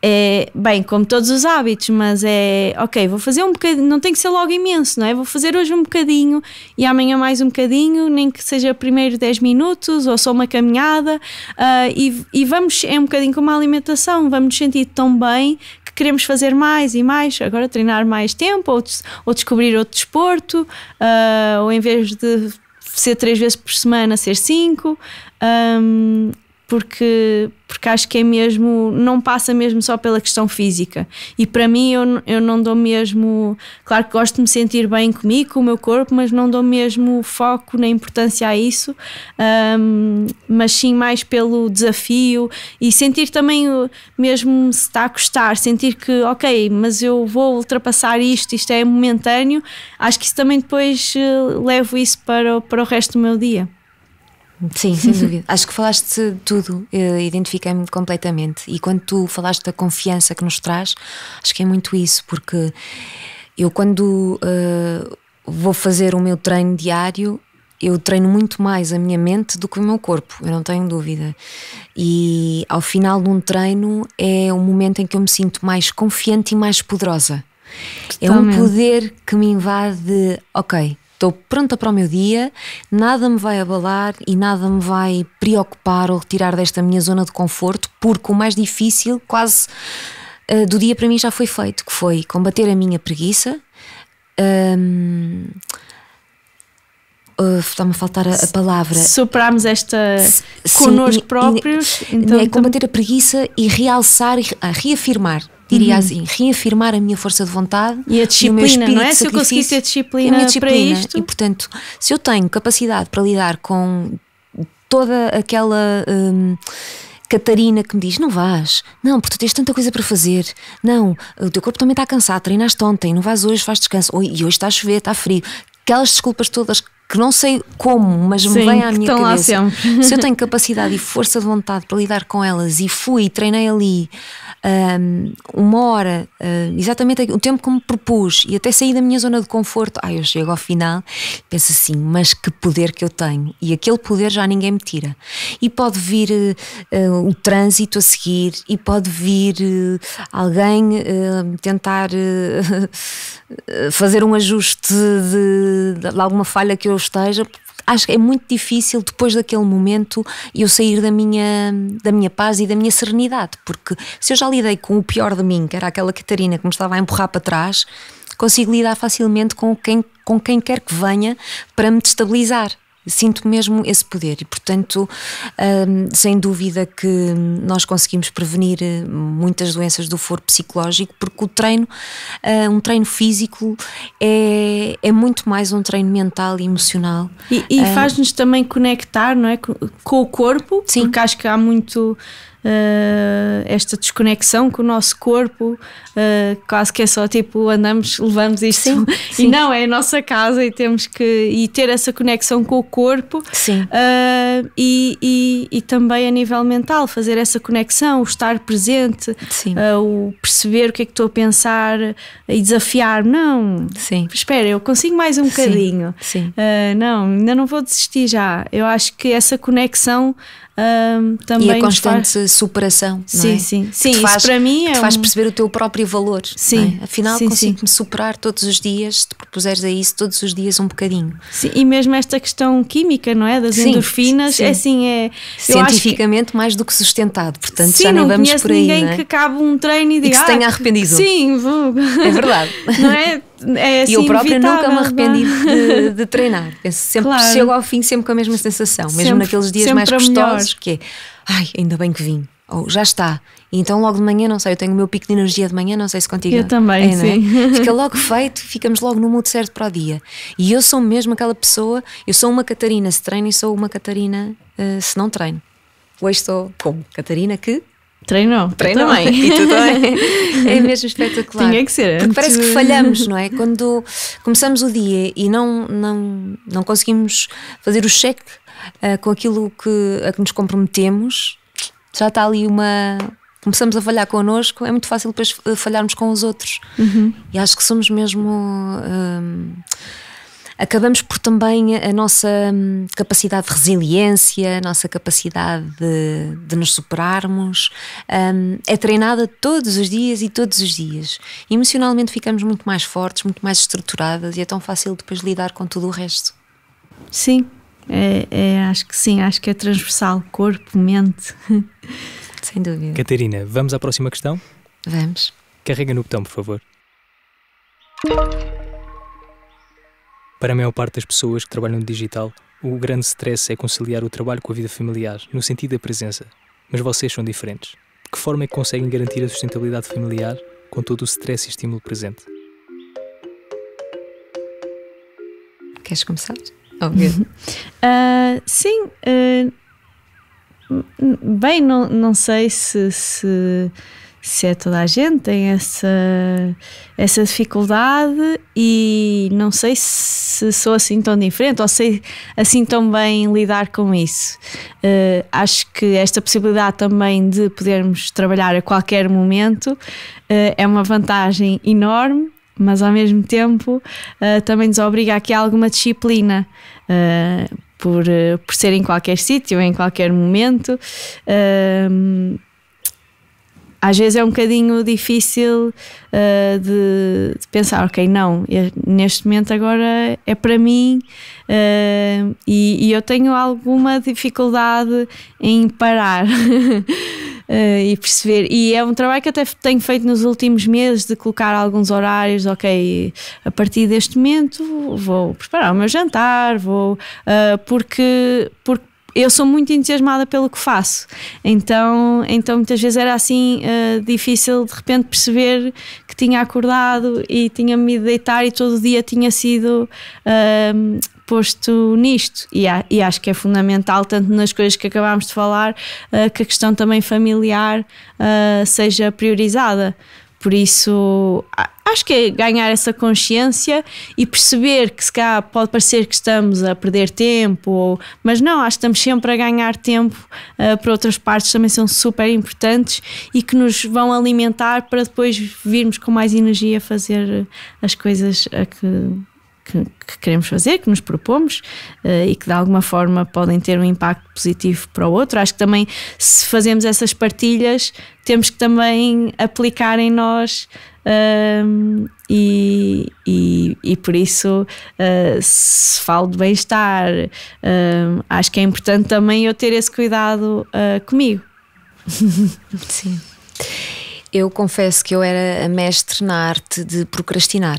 é, bem, como todos os hábitos, mas é, ok, vou fazer um bocadinho, não tem que ser logo imenso, não é? Vou fazer hoje um bocadinho e amanhã mais um bocadinho, nem que seja primeiro 10 minutos ou só uma caminhada, uh, e, e vamos, é um bocadinho como a alimentação, vamos nos sentir tão bem que queremos fazer mais e mais, agora treinar mais tempo ou, ou descobrir outro desporto, uh, ou em vez de ser três vezes por semana, ser cinco. Um, ah, porque, porque acho que é mesmo, não passa mesmo só pela questão física. E para mim eu, eu não dou mesmo, claro que gosto de me sentir bem comigo, com o meu corpo, mas não dou mesmo foco nem importância a isso, um, mas sim mais pelo desafio e sentir também mesmo se está a custar, sentir que ok, mas eu vou ultrapassar isto, isto é momentâneo, acho que isso também depois eh, levo isso para, para o resto do meu dia. Sim, sem dúvida. Acho que falaste tudo, eh, identifiquei-me completamente. E quando tu falaste da confiança que nos traz, acho que é muito isso, porque eu quando uh, vou fazer o meu treino diário, eu treino muito mais a minha mente do que o meu corpo, eu não tenho dúvida. E ao final de um treino é o momento em que eu me sinto mais confiante e mais poderosa. Totalmente. É um poder que me invade ok, estou pronta para o meu dia, nada me vai abalar e nada me vai preocupar ou retirar desta minha zona de conforto, porque o mais difícil, quase eh, do dia para mim, já foi feito, que foi combater a minha preguiça. Um, ehm, uh, eh, Está-me a faltar a, a palavra. Superarmos esta connosco próprios. É então, é combater a preguiça e realçar e reafirmar diria uhum. assim, reafirmar a minha força de vontade e a disciplina, e não é? Se eu conseguisse a disciplina, a minha disciplina. para isto. E portanto, se eu tenho capacidade para lidar com toda aquela. Hum, Catarina que me diz: Não vás, não, porque tu tens tanta coisa para fazer, não, o teu corpo também está cansado, treinaste ontem, não vás hoje, faz descanso, e hoje está a chover, está frio. Aquelas desculpas todas que não sei como, mas Sim, me vem à minha cabeça. Se eu tenho capacidade e força de vontade para lidar com elas e fui e treinei ali um, uma hora, um, exatamente o tempo que me propus e até saí da minha zona de conforto, ai, ah, eu chego ao final, penso assim, mas que poder que eu tenho e aquele poder já ninguém me tira. E pode vir uh, o trânsito a seguir e pode vir uh, alguém uh, tentar fazer um ajuste de, de alguma falha que eu esteja, acho que é muito difícil depois daquele momento eu sair da minha, da minha paz e da minha serenidade, porque se eu já lidei com o pior de mim, que era aquela Catarina que me estava a empurrar para trás, consigo lidar facilmente com quem, com quem quer que venha para me destabilizar sinto mesmo esse poder e, portanto, hum, sem dúvida que nós conseguimos prevenir eh, muitas doenças do foro psicológico, porque o treino, eh, um treino físico, é, é muito mais um treino mental e emocional. E, e hum. faz-nos também conectar, não é? Com o corpo, Sim. porque acho que há muito uh, esta desconexão com o nosso corpo, uh, quase que é só tipo andamos, levamos isto sim, sim. e não é a nossa casa e temos que e ter essa conexão com o corpo sim. Uh, e, e, e, também a nível mental, fazer essa conexão, o estar presente, o perceber o que é que estou a pensar e desafiar, não, sim. espera, eu consigo mais um bocadinho, não, ainda não vou desistir já. Eu acho que essa conexão um, também e a constante faz... superação. Sim, é? sim, sim. Isso faz, para mim é. Te um... faz perceber o teu próprio valor. É? Sim. É? Afinal, consigo-me superar todos os dias, se te propuseres a isso todos os dias um bocadinho. Sim, e mesmo esta questão química, não é? Das sim, endorfinas, sim. é assim, é. Cientificamente que... mais do que sustentado, portanto sim, já não vamos por aí. Ninguém não é? que acabe um treino e diga. E que se tenha ah, arrependido. Sim, vou. É verdade. não é? É assim, e eu assim, próprio nunca me arrependi de, de, treinar. Eu sempre claro. chego ao fim sempre com a mesma sensação, mesmo sempre, naqueles dias mais gostosos, que é ai, ainda bem que vim, ou já está. E então logo de manhã, não sei, eu tenho o meu pico de energia de manhã, não sei se contigo. Eu é, também, é, é? sim. É? Fica logo feito, ficamos logo no mood certo para o dia. E eu sou mesmo aquela pessoa, eu sou uma Catarina se treino e sou uma Catarina uh, se não treino. Hoje estou como? Catarina que treino Treino também. E tudo também. é mesmo espetacular. Tinha que ser. Porque parece que falhamos, não é? Quando começamos o dia e não, não, não conseguimos fazer o cheque uh, com aquilo que, a que nos comprometemos, já está ali uma. Começamos a falhar connosco, é muito fácil depois eh, falharmos com os outros. Uhum. E acho que somos mesmo. Uh, acabamos por também a nossa hum, capacidade de resiliência, a nossa capacidade de, de nos superarmos, um, é treinada todos os dias e todos os dias. Emocionalmente ficamos muito mais fortes, muito mais estruturadas e é tão fácil depois lidar com tudo o resto. Sim, é, é, acho que sim, acho que é transversal, corpo, mente. Sem dúvida. Catarina, vamos à próxima questão? Vamos. Carrega no botão, por favor. Para a maior parte das pessoas que trabalham no digital, o grande stress é conciliar o trabalho com a vida familiar, no sentido da presença. Mas vocês são diferentes. De que forma é que conseguem garantir a sustentabilidade familiar com todo o stress e estímulo presente? Queres começar? Óbvio. uh, ah, sim. Uh, bem, não, não sei se, se se é toda a gente, tem essa, essa dificuldade e não sei se sou assim tão diferente ou sei assim tão bem lidar com isso. Uh, acho que esta possibilidade também de podermos trabalhar a qualquer momento uh, é uma vantagem enorme. Mas ao mesmo tempo uh, também nos obriga aqui a alguma disciplina, por, por ser em qualquer sítio, em qualquer momento. Uh, às vezes é um bocadinho difícil uh, de, de, pensar, ok, não, neste momento agora é para mim uh, e, e, eu tenho alguma dificuldade em parar uh, e perceber. E é um trabalho que até tenho feito nos últimos meses de colocar alguns horários, ok, a partir deste momento vou preparar o meu jantar, vou porque, porque eu sou muito entusiasmada pelo que faço, então, então muitas vezes era assim uh, difícil de repente perceber que tinha acordado e tinha-me ido deitar e todo o dia tinha sido uh, posto nisto. E, e, acho que é fundamental, tanto nas coisas que acabámos de falar, uh, que a questão também familiar eh, seja priorizada por isso, acho que é ganhar essa consciência e perceber que se cá pode parecer que estamos a perder tempo, ou, mas não, acho que estamos sempre a ganhar tempo uh, eh, para outras partes também são super importantes e que nos vão alimentar para depois virmos com mais energia fazer as coisas a que que, que queremos fazer, que nos propomos uh, e que de alguma forma podem ter um impacto positivo para o outro. Acho que também se fazemos essas partilhas, temos que também aplicar em nós. Um, ehm, e, e, e, por isso, uh, se falo de bem-estar, um, ehm, acho que é importante também eu ter esse cuidado uh, comigo. Sim. Eu confesso que eu era a mestre na arte de procrastinar.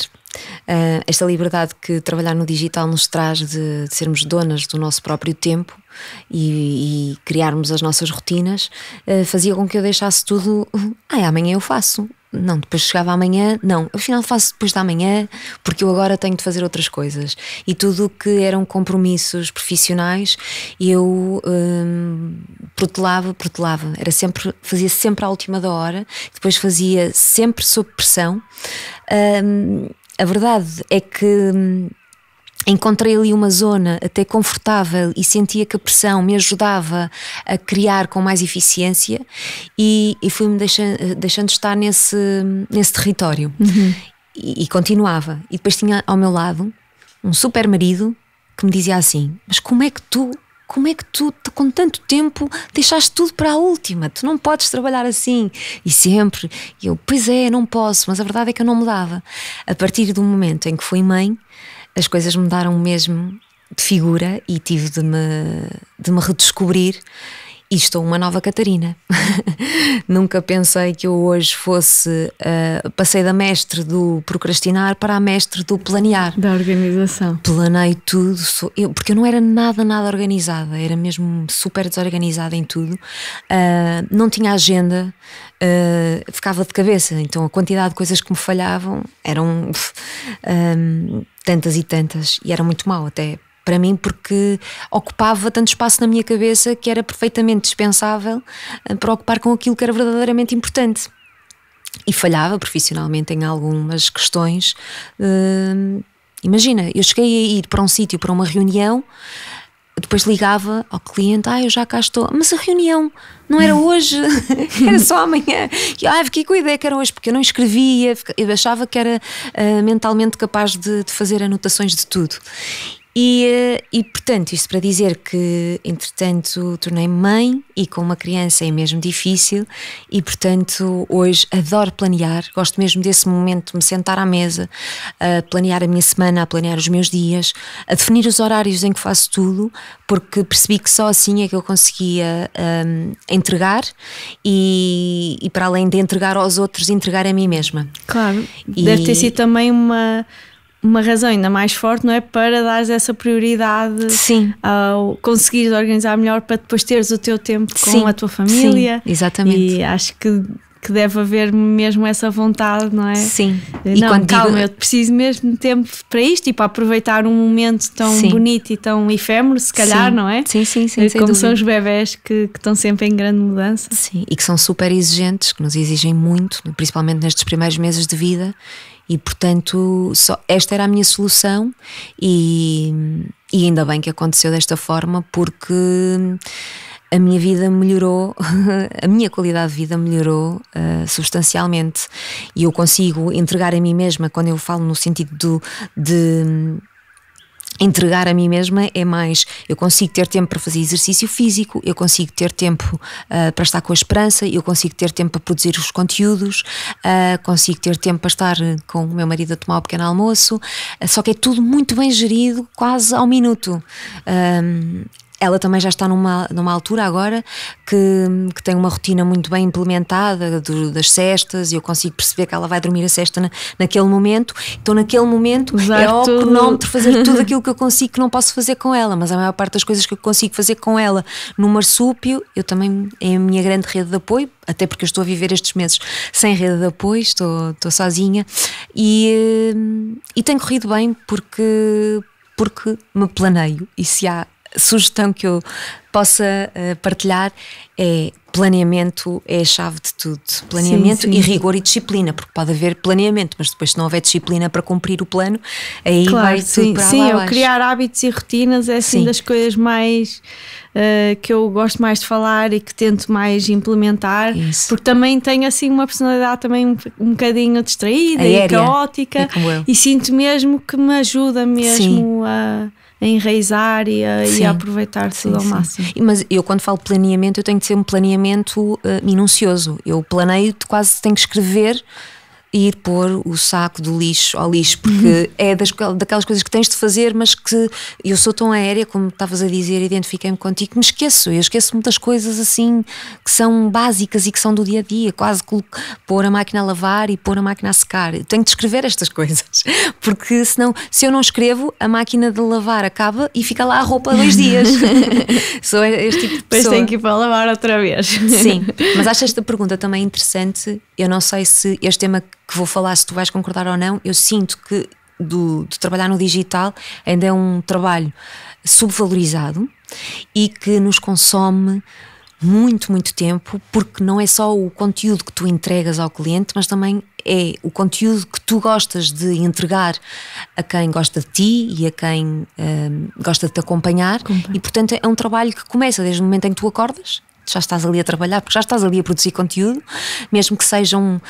Uh, esta liberdade que trabalhar no digital nos traz de, de sermos donas do nosso próprio tempo e, e criarmos as nossas rotinas uh, fazia com que eu deixasse tudo. Ah, amanhã eu faço. Não, depois chegava amanhã, não, afinal faço depois da manhã, porque eu agora tenho de fazer outras coisas. E tudo o que eram compromissos profissionais, eu hum, protelava, protelava. Era sempre, fazia sempre à última da hora, depois fazia sempre sob pressão. Hum, a verdade é que hum, encontrei ali uma zona até confortável e sentia que a pressão me ajudava a criar com mais eficiência e, e fui-me deixando, deixando estar nesse, nesse território. Uhum. E, e continuava. E depois tinha ao meu lado um super marido que me dizia assim: Mas como é que tu como é que tu, com tanto tempo, deixaste tudo para a última? Tu não podes trabalhar assim. E sempre, eu, pois é, não posso, mas a verdade é que eu não mudava. A partir do momento em que fui mãe, as coisas mudaram mesmo de figura e tive de me, de me redescobrir e estou uma nova Catarina. Nunca pensei que eu hoje fosse. Uh, passei da mestre do procrastinar para a mestre do planear. Da organização. Planei tudo, sou, eu, porque eu não era nada, nada organizada, era mesmo super desorganizada em tudo. Uh, não tinha agenda, uh, ficava de cabeça, então a quantidade de coisas que me falhavam eram. Ehm, tantas e tantas, e era muito mal até para mim, porque ocupava tanto espaço na minha cabeça que era perfeitamente dispensável eh, para ocupar com aquilo que era verdadeiramente importante. E falhava profissionalmente em algumas questões. Uh, imagina, eu cheguei a ir para um sítio, para uma reunião, depois ligava ao cliente, ah, eu já cá estou, mas a reunião não era hoje, era só amanhã. E, ah, fiquei com a ideia que era hoje, porque eu não escrevia, eu achava que era uh, mentalmente capaz de, de, fazer anotações de tudo. E, eh, e portanto, isto para dizer que, entretanto, tornei-me mãe e com uma criança é mesmo difícil, e portanto, hoje adoro planear, gosto mesmo desse momento de me sentar à mesa, a planear a minha semana, a planear os meus dias, a definir os horários em que faço tudo, porque percebi que só assim é que eu conseguia um, entregar e, e, para além de entregar aos outros, entregar a mim mesma. Claro, e, deve ter sido também uma uma razão ainda mais forte, não é? Para dar essa prioridade Sim. ao conseguires organizar melhor para depois teres o teu tempo com Sim. a tua família. Sim, exatamente. E acho que que deve haver mesmo essa vontade, não é? Sim. E não, calma, digo... eu preciso mesmo de tempo para isto e tipo, para aproveitar um momento tão sim. bonito e tão efêmero, se calhar, sim. não é? Sim, sim, sim. Eh, como são os bebés que, que, estão sempre em grande mudança. Sim, e que são super exigentes, que nos exigem muito, principalmente nestes primeiros meses de vida. E portanto, só, esta era a minha solução e, e ainda bem que aconteceu desta forma, porque a minha vida melhorou, a minha qualidade de vida melhorou uh, substancialmente e eu consigo entregar a mim mesma quando eu falo no sentido do, de entregar a mim mesma é mais eu consigo ter tempo para fazer exercício físico, eu consigo ter tempo uh, para estar com a esperança, eu consigo ter tempo para produzir os conteúdos, uh, consigo ter tempo para estar com o meu marido a tomar o pequeno almoço, uh, só que é tudo muito bem gerido, quase ao minuto ela também já está numa, numa altura agora que, que tem uma rotina muito bem implementada do, das cestas e eu consigo perceber que ela vai dormir a cesta na, naquele momento. Então, naquele momento, Usar é o cronómetro fazer tudo aquilo que eu consigo que não posso fazer com ela, mas a maior parte das coisas que eu consigo fazer com ela no marsúpio, eu também é a minha grande rede de apoio, até porque eu estou a viver estes meses sem rede de apoio, estou, estou sozinha e, hum, e tem corrido bem porque, porque me planeio e se há sugestão que eu possa uh, partilhar é planeamento é a chave de tudo. Planeamento sim, sim. e rigor e disciplina, porque pode haver planeamento, mas depois se não houver disciplina para cumprir o plano, aí claro, vai sim, para Sim, eu é criar hábitos e rotinas é assim das coisas mais uh, que eu gosto mais de falar e que tento mais implementar, Isso. porque também tenho assim uma personalidade também um, um bocadinho distraída Aérea, e caótica é e sinto mesmo que me ajuda mesmo a enraizar e a, e a aproveitar sim, tudo ao máximo. Mas eu, quando falo planeamento, eu tenho de ser um planeamento uh, minucioso. Eu planeio, quase tenho que escrever ir pôr o saco do lixo ao lixo, porque uhum. é das, daquelas coisas que tens de fazer, mas que eu sou tão aérea, como estavas a dizer, identifiquei-me contigo, que me esqueço. Eu esqueço muitas coisas assim que são básicas e que são do dia a dia, quase pôr a máquina a lavar e pôr a máquina a secar. Eu tenho de escrever estas coisas, porque senão, se eu não escrevo, a máquina de lavar acaba e fica lá a roupa dois dias. sou este tipo de pessoa. Depois tem que ir para lavar outra vez. Sim, mas acho esta pergunta também interessante. Eu não sei se este tema que vou falar se tu vais concordar ou não, eu sinto que do, de trabalhar no digital ainda é um trabalho subvalorizado e que nos consome muito, muito tempo, porque não é só o conteúdo que tu entregas ao cliente, mas também é o conteúdo que tu gostas de entregar a quem gosta de ti e a quem um, gosta de te acompanhar. E, portanto, é um trabalho que começa desde o momento em que tu acordas já estás ali a trabalhar, porque já estás ali a produzir conteúdo, mesmo que sejam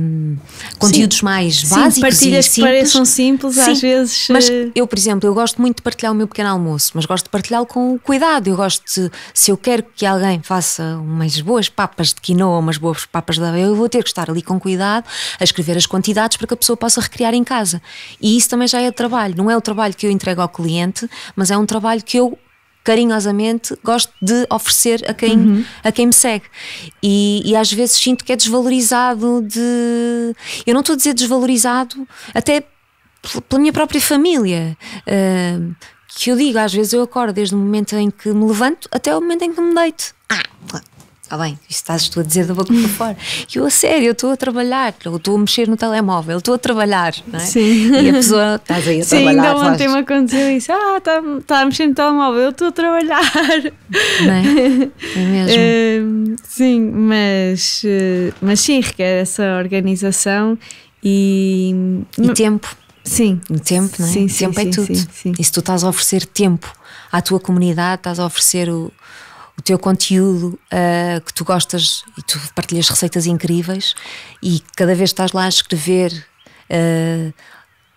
hum, conteúdos sim. mais sim, básicos partilhas e simples. que pareçam simples sim, às vezes. Mas eh, eu, por exemplo, eu gosto muito de partilhar o meu pequeno almoço, mas gosto de partilhá-lo com cuidado. Eu gosto de, se eu quero que alguém faça umas boas papas de quinoa, umas boas papas de eu vou ter que estar ali com cuidado a escrever as quantidades para que a pessoa possa recriar em casa. E isso também já é trabalho, não é o trabalho que eu entrego ao cliente, mas é um trabalho que eu carinhosamente gosto de oferecer a quem, uhum. a quem me segue. E, e, às vezes sinto que é desvalorizado de. Eu não estou a dizer desvalorizado, até pela minha própria família. Uh, que eu digo, às vezes eu acordo desde o momento em que me levanto até o momento em que me deito. Ah, Tá bem, isto estás tu a dizer da boca para fora. E eu, a sério, eu estou a trabalhar, eu estou a mexer no telemóvel, estou a trabalhar, não é? Sim. E a pessoa, estás aí a Sim, trabalhar. Sim, ontem me aconteceu isso, ah, está tá a mexer no telemóvel, eu estou a trabalhar. Não é? É mesmo. Hum, sim, mas, eh, mas sim, requer essa organização e... E tempo. Sim. O tempo, não é? Sim, sim, tempo é sim, é tudo. Sim, sim. E se tu estás a oferecer tempo à tua comunidade, estás a oferecer o, o teu conteúdo uh, que tu gostas e tu partilhas receitas incríveis e cada vez estás lá a escrever uh, ah,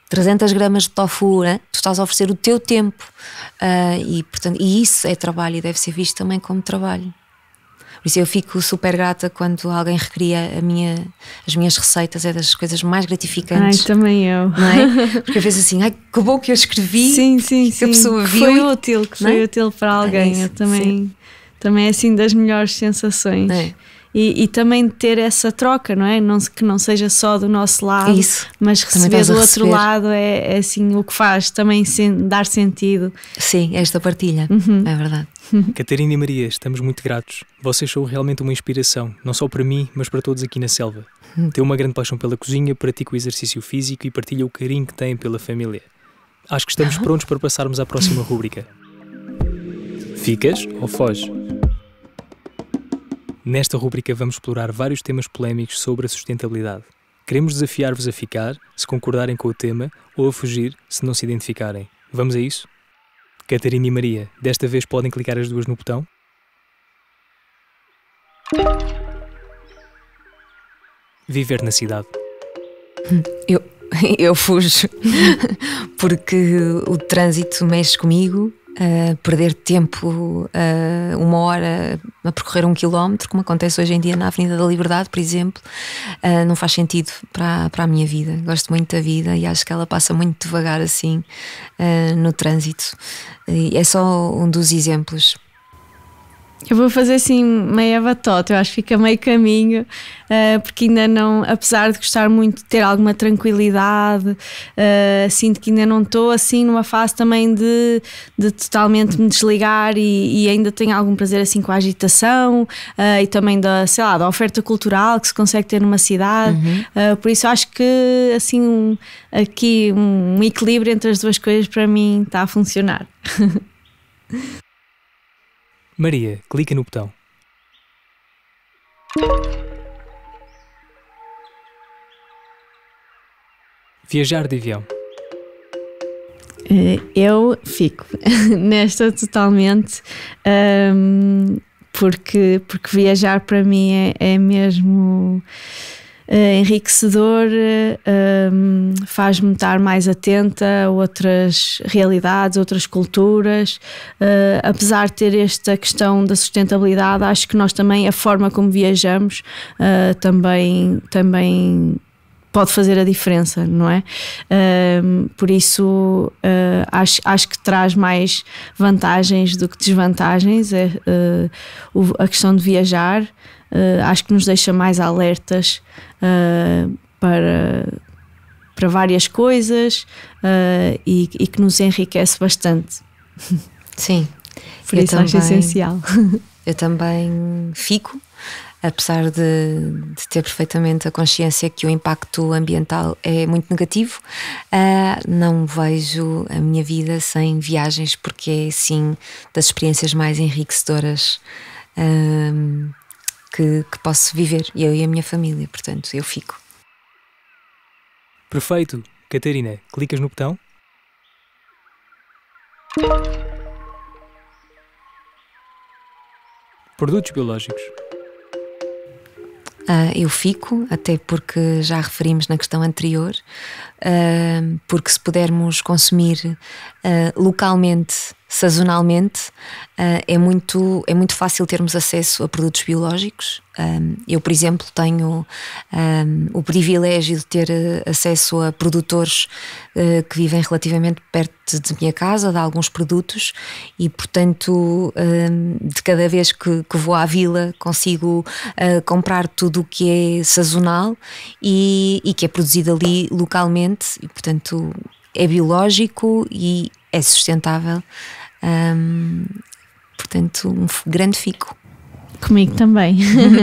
300 gramas de tofu, né? tu estás a oferecer o teu tempo uh, e, portanto, e isso é trabalho e deve ser visto também como trabalho. Por isso eu fico super grata quando alguém recria minha, as minhas receitas, é das coisas mais gratificantes. Ai, também eu. É? Porque às vezes assim, ai, que bom que eu escrevi, sim, sim, que sim. a pessoa viu. foi útil, que é? foi útil para é alguém. É isso, eu também. Sim também é assim das melhores sensações. É. E, e, também ter essa troca, não é? Não, que não seja só do nosso lado, Isso. mas receber do outro receber. lado é, é, assim o que faz também sen dar sentido. Sim, esta partilha, uhum. é verdade. Catarina e Maria, estamos muito gratos. Vocês são realmente uma inspiração, não só para mim, mas para todos aqui na selva. Uhum. Tem uma grande paixão pela cozinha, pratica o exercício físico e partilha o carinho que têm pela família. Acho que estamos ah. prontos para passarmos à próxima rúbrica. Ficas ou foges? Nesta rubrica vamos explorar vários temas polémicos sobre a sustentabilidade. Queremos desafiar-vos a ficar, se concordarem com o tema, ou a fugir, se não se identificarem. Vamos a isso? Catarina e Maria, desta vez podem clicar as duas no botão? Viver na cidade. Eu, eu fujo, porque o trânsito mexe comigo, perder tempo uma hora a percorrer um quilómetro, como acontece hoje em dia na Avenida da Liberdade, por exemplo, não faz sentido para, para a minha vida. Gosto muito da vida e acho que ela passa muito devagar assim no trânsito. E é só um dos exemplos. Eu vou fazer assim meia batota, eu acho que fica meio caminho, eh, porque ainda não, apesar de gostar muito de ter alguma tranquilidade, eh, sinto que ainda não estou assim numa fase também de, de totalmente me desligar e, e, ainda tenho algum prazer assim com a agitação eh, e também da, sei lá, da oferta cultural que se consegue ter numa cidade. Uhum. por isso acho que assim um, aqui um equilíbrio entre as duas coisas para mim está a funcionar. Maria, clica no botão. Viajar de avião. Eh, eu fico nesta totalmente, um, porque, porque viajar para mim é, é mesmo eh, enriquecedor, eh, faz-me estar mais atenta a outras realidades, outras culturas. Uh, apesar de ter esta questão da sustentabilidade, acho que nós também, a forma como viajamos, uh, também. também pode fazer a diferença, não é? Um, por isso uh, acho, acho que traz mais vantagens do que desvantagens é, uh, a questão de viajar uh, acho que nos deixa mais alertas uh, para, para várias coisas uh, e, e, que nos enriquece bastante. Sim. Por eu isso também, acho essencial. Eu também fico, apesar de, de, ter perfeitamente a consciência que o impacto ambiental é muito negativo, uh, não vejo a minha vida sem viagens, porque é sim das experiências mais enriquecedoras. Uh, que, que posso viver, eu e a minha família, portanto, eu fico. Perfeito. Catarina, clicas no botão? Produtos biológicos. Uh, eu fico, até porque já referimos na questão anterior, uh, porque se pudermos consumir uh, localmente sazonalmente, uh, é, muito, é muito fácil termos acesso a produtos biológicos. Um, eu, por exemplo, tenho um, o privilégio de ter eh, acesso a produtores uh, que vivem relativamente perto de minha casa, de alguns produtos, e portanto, um, de cada vez que, que, vou à vila, consigo uh, comprar tudo o que é sazonal e, e que é produzido ali localmente, e portanto, é biológico e é sustentável um, portanto, um grande fico. Comigo também.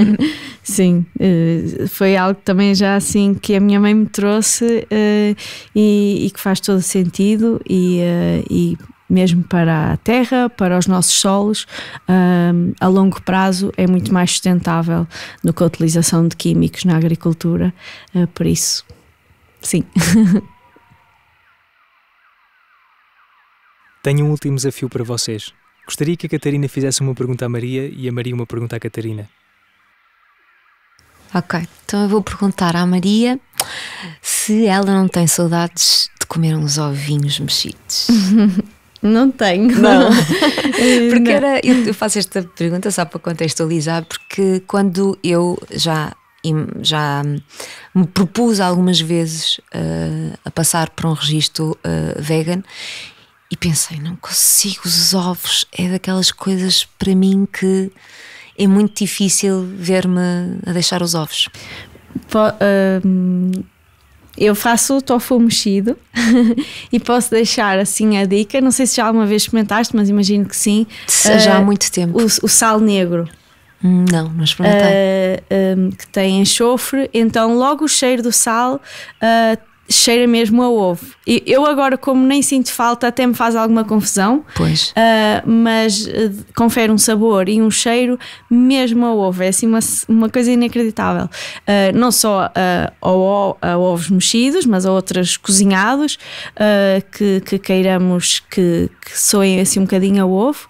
Sim, eh, foi algo também já assim que a minha mãe me trouxe eh, e, e que faz todo sentido e, eh, e mesmo para a terra, para os nossos solos, a longo prazo é muito mais sustentável do que a utilização de químicos na agricultura, uh, por isso, sim. Tenho um último desafio para vocês. Gostaria que a Catarina fizesse uma pergunta à Maria e a Maria uma pergunta à Catarina. Ok, então eu vou perguntar à Maria se ela não tem saudades de comer uns ovinhos mexidos. Não tenho. Não. porque era, eu faço esta pergunta só para contextualizar, porque quando eu já, já me propus algumas vezes uh, a passar por um registro uh, vegan e pensei, não consigo, os ovos é daquelas coisas para mim que é muito difícil ver-me a deixar os ovos. Hum, eu faço o tofu mexido e posso deixar assim a dica. Não sei se já alguma vez experimentaste, mas imagino que sim. Já há ah, muito tempo. o, o sal negro. Hum, não, mas experimentei. Uh, ah, um, que tem enxofre, então logo o cheiro do sal uh, cheira mesmo a ovo. E eu agora, como nem sinto falta, até me faz alguma confusão. Pois. Uh, mas uh, confere um sabor e um cheiro mesmo a ovo. É assim uma, uma coisa inacreditável. Uh, não só a, a, ovos mexidos, mas a outros cozinhados que, que queiramos que, que soem assim um bocadinho a ovo.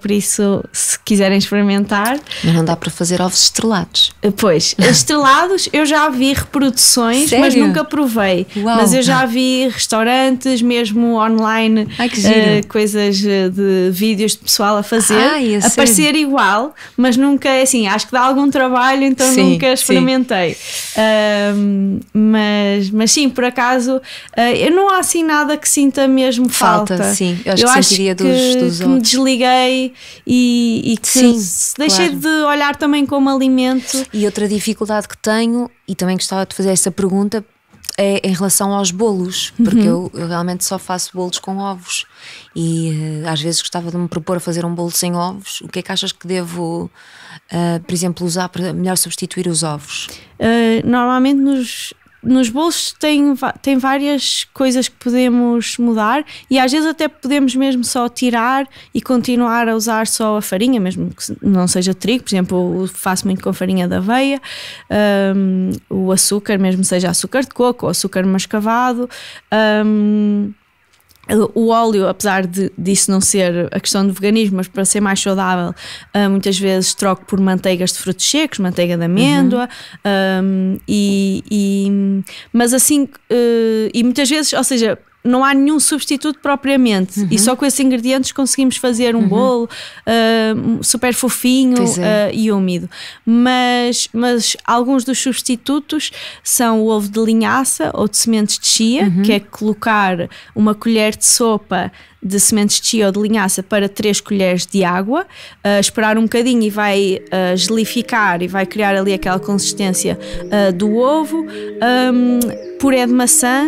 por isso, se quiserem experimentar. Mas não dá para fazer ovos estrelados. Pois, estrelados eu já vi reproduções, Sério? mas nunca provei. Uau. Mas eu já vi restaurantes, mesmo online, Ai, uh, coisas eh, de vídeos de pessoal a fazer, a aparecer igual, mas nunca, é assim, acho que dá algum trabalho, então sim, nunca experimentei. Uh, mas, mas sim, por acaso, uh, eu não há assim nada que sinta mesmo falta. falta. Sim, eu acho eu que acho que, dos, dos que me desliguei e, e que sim, deixei claro. de olhar também como alimento. E outra dificuldade que tenho, e também gostava de fazer essa pergunta, é em relação aos bolos, porque uhum. eu, eu, realmente só faço bolos com ovos e eh, às vezes gostava de me propor a fazer um bolo sem ovos. O que é que achas que devo, uh, por exemplo, usar para melhor substituir os ovos? Uh, normalmente nos nos bolsos tem, tem várias coisas que podemos mudar e às vezes até podemos mesmo só tirar e continuar a usar só a farinha, mesmo que não seja trigo, por exemplo, faço muito com farinha da aveia, um, o açúcar, mesmo seja açúcar de coco ou açúcar mascavado. Um, eh, o óleo, apesar de, disso não ser a questão do veganismo, mas para ser mais saudável, eh, muitas vezes troco por manteigas de frutos secos, manteiga de amêndoa, uhum. um, eh, e, e, mas assim, e muitas vezes, ou seja, não há nenhum substituto propriamente. Uhum. E só com esses ingredientes conseguimos fazer um uhum. bolo uh, super fofinho é. uh, e úmido. Mas, mas alguns dos substitutos são o ovo de linhaça ou de sementes de chia, uhum. que é colocar uma colher de sopa de sementes de chia ou de linhaça para 3 colheres de água, uh, esperar um bocadinho e vai uh, eh, gelificar e vai criar ali aquela consistência uh, do ovo, um, puré de maçã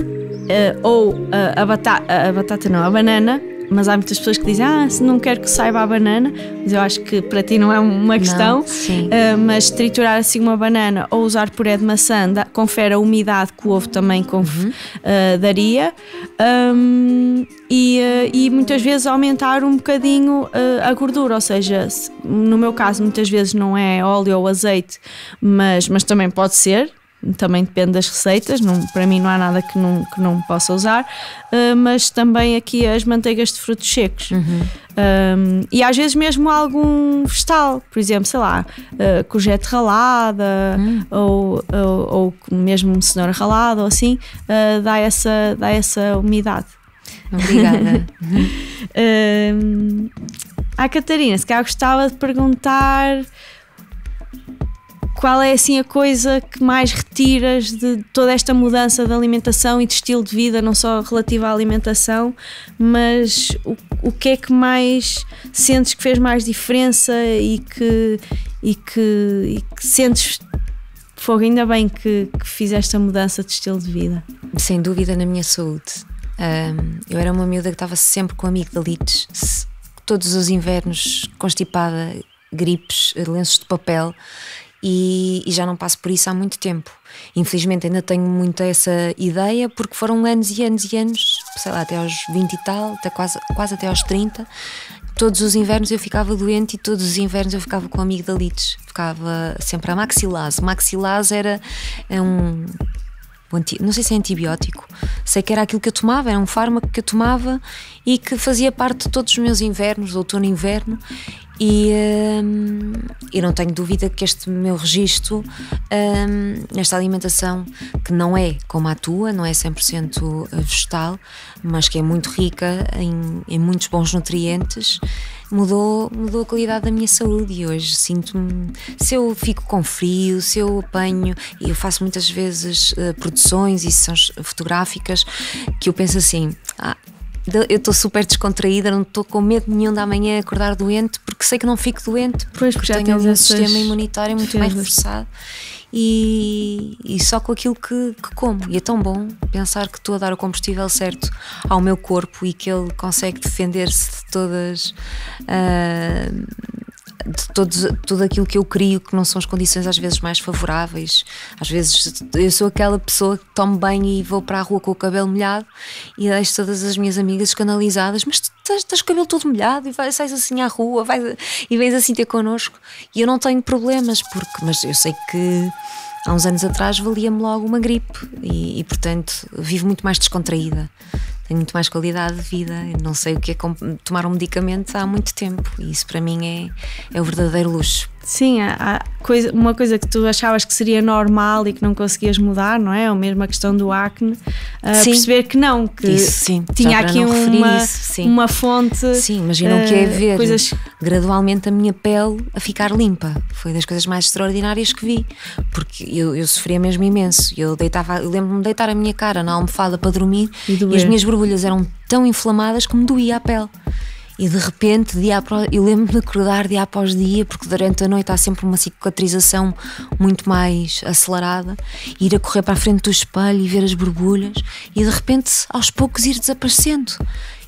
ou a batata, a batata não, a banana mas há muitas pessoas que dizem, ah, não quero que saiba a banana, mas eu acho que para ti não é uma questão, não, uh, ah, mas triturar assim uma banana ou usar puré de maçã da, confere a umidade que o ovo também uh, daria um, e, uh, e, muitas vezes aumentar um bocadinho a gordura, ou seja, no meu caso muitas vezes não é óleo ou azeite, mas, mas também pode ser, também depende das receitas, não, para mim não há nada que não, que não possa usar, uh, mas também aqui as manteigas de frutos secos. Uhum. e às vezes mesmo algum vegetal, por exemplo, sei lá, uh, eh, cojete ralada uhum. ou, ou, ou, mesmo cenoura ralada ou assim, uh, dá, essa, dá essa umidade. Obrigada. um, uhum. à Catarina, se calhar gostava de perguntar qual é assim a coisa que mais retiras de toda esta mudança de alimentação e de estilo de vida, não só relativa à alimentação, mas o, o que é que mais sentes que fez mais diferença e que, e que, e que sentes fogo? Ainda bem que, que fizeste esta mudança de estilo de vida. Sem dúvida, na minha saúde. Um, eu era uma miúda que estava sempre com amigdalites, todos os invernos constipada, gripes, lenços de papel e, e, já não passo por isso há muito tempo. Infelizmente ainda tenho muito essa ideia, porque foram anos e anos e anos, sei lá, até aos 20 e tal, até quase, quase até aos 30. Todos os invernos eu ficava doente e todos os invernos eu ficava com amigdalites. Ficava sempre a maxilase. Maxilase era é um não sei se é antibiótico, sei que era aquilo que eu tomava, era um fármaco que eu tomava e que fazia parte de todos os meus invernos, outono e inverno, e hum, eu não tenho dúvida que este meu registro, hum, alimentação, que não é como a tua, não é 100% eh, vegetal, mas que é muito rica em, em muitos bons nutrientes, mudou, mudou a qualidade da minha saúde e hoje sinto-me. Se eu fico com frio, se eu apanho, e eu faço muitas vezes uh, produções e sessões fotográficas que eu penso assim. Ah, eu estou super descontraída, não estou com medo nenhum de amanhã acordar doente, porque sei que não fico doente, pois, porque já tenho o sistema imunitário muito mais bem reforçado e, e só com aquilo que, que, como. E é tão bom pensar que estou a dar o combustível certo ao meu corpo e que ele consegue defender-se de todas. Uh, de todos, tudo aquilo que eu crio, que não são as condições às vezes mais favoráveis. Às vezes eu sou aquela pessoa que tomo bem e vou para a rua com o cabelo molhado e deixo todas as minhas amigas escandalizadas, mas tu tens, tens o cabelo todo molhado e vai, sais assim à rua vais, e vens assim ter connosco. E eu não tenho problemas, porque, mas eu sei que há uns anos atrás valia-me logo uma gripe e, e, portanto vivo muito mais descontraída tenho muito mais qualidade de vida. Eu não sei o que é tomar um medicamento há muito tempo. E isso para mim é, é o verdadeiro luxo. Sim, coisa, uma coisa que tu achavas que seria normal e que não conseguias mudar, não é? Ou é mesmo a questão do acne, uh, perceber que não, que isso, sim, tinha aqui uma, isso, uma fonte. Sim, imaginam uh, que é ah, ver coisas... gradualmente a minha pele a ficar limpa. Foi das coisas mais extraordinárias que vi, porque eu, eu sofria mesmo imenso. Eu, deitava, eu lembro-me de deitar a minha cara na almofada para dormir e, e as minhas borbulhas eram tão inflamadas que me doía a pele. E de repente, dia após, eu lembro-me de acordar dia após dia, porque durante a noite há sempre uma cicatrização muito mais acelerada, ir a correr para a frente do espelho e ver as borbulhas, e de repente, aos poucos, ir desaparecendo.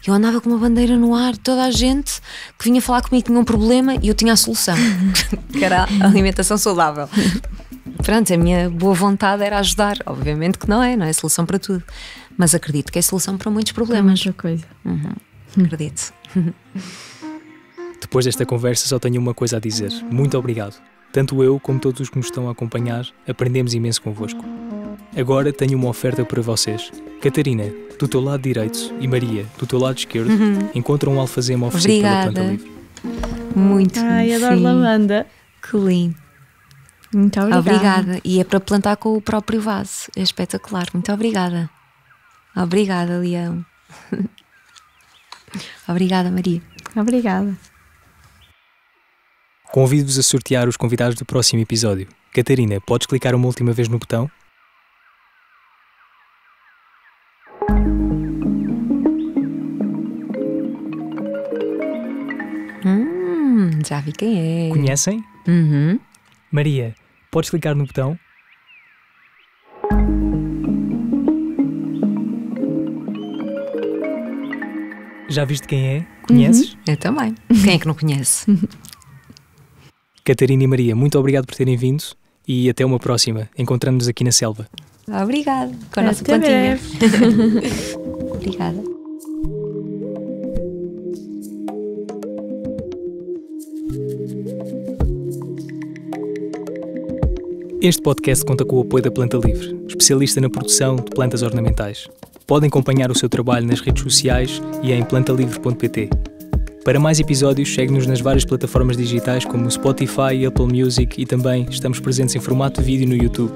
Eu andava com uma bandeira no ar, toda a gente que vinha falar comigo tinha um problema e eu tinha a solução, que era a alimentação saudável. Pronto, a minha boa vontade era ajudar, obviamente que não é, não é solução para tudo, mas acredito que é solução para muitos problemas. É coisa. Uhum. Acredito. Depois desta conversa, só tenho uma coisa a dizer: muito obrigado. Tanto eu como todos os que nos estão a acompanhar aprendemos imenso convosco. Agora tenho uma oferta para vocês. Catarina, do teu lado direito, e Maria, do teu lado esquerdo, uhum. encontram um alfazema oferecido pela Planta Livre. Muito Ai, sim. adoro lavanda. Que lindo. Muito obrigada. Obrigada. E é para plantar com o próprio vaso. É espetacular. Muito obrigada. Obrigada, Leão. Obrigada, Maria. Obrigada. Convido-vos a sortear os convidados do próximo episódio. Catarina, podes clicar uma última vez no botão? Hum, já vi quem é. Conhecem? Uhum. Maria, podes clicar no botão? Já viste quem é? Conheces? Uhum, eu também. Quem é que não conhece? Catarina e Maria, muito obrigado por terem vindo e até uma próxima. Encontramos-nos aqui na selva. Obrigada. Com a nossa plantinha. Obrigada. Este podcast conta com o apoio da Planta Livre, especialista na produção de plantas ornamentais. Podem acompanhar o seu trabalho nas redes sociais e em plantalivre.pt. Para mais episódios, segue-nos nas várias plataformas digitais como Spotify, Apple Music e também estamos presentes em formato vídeo no YouTube.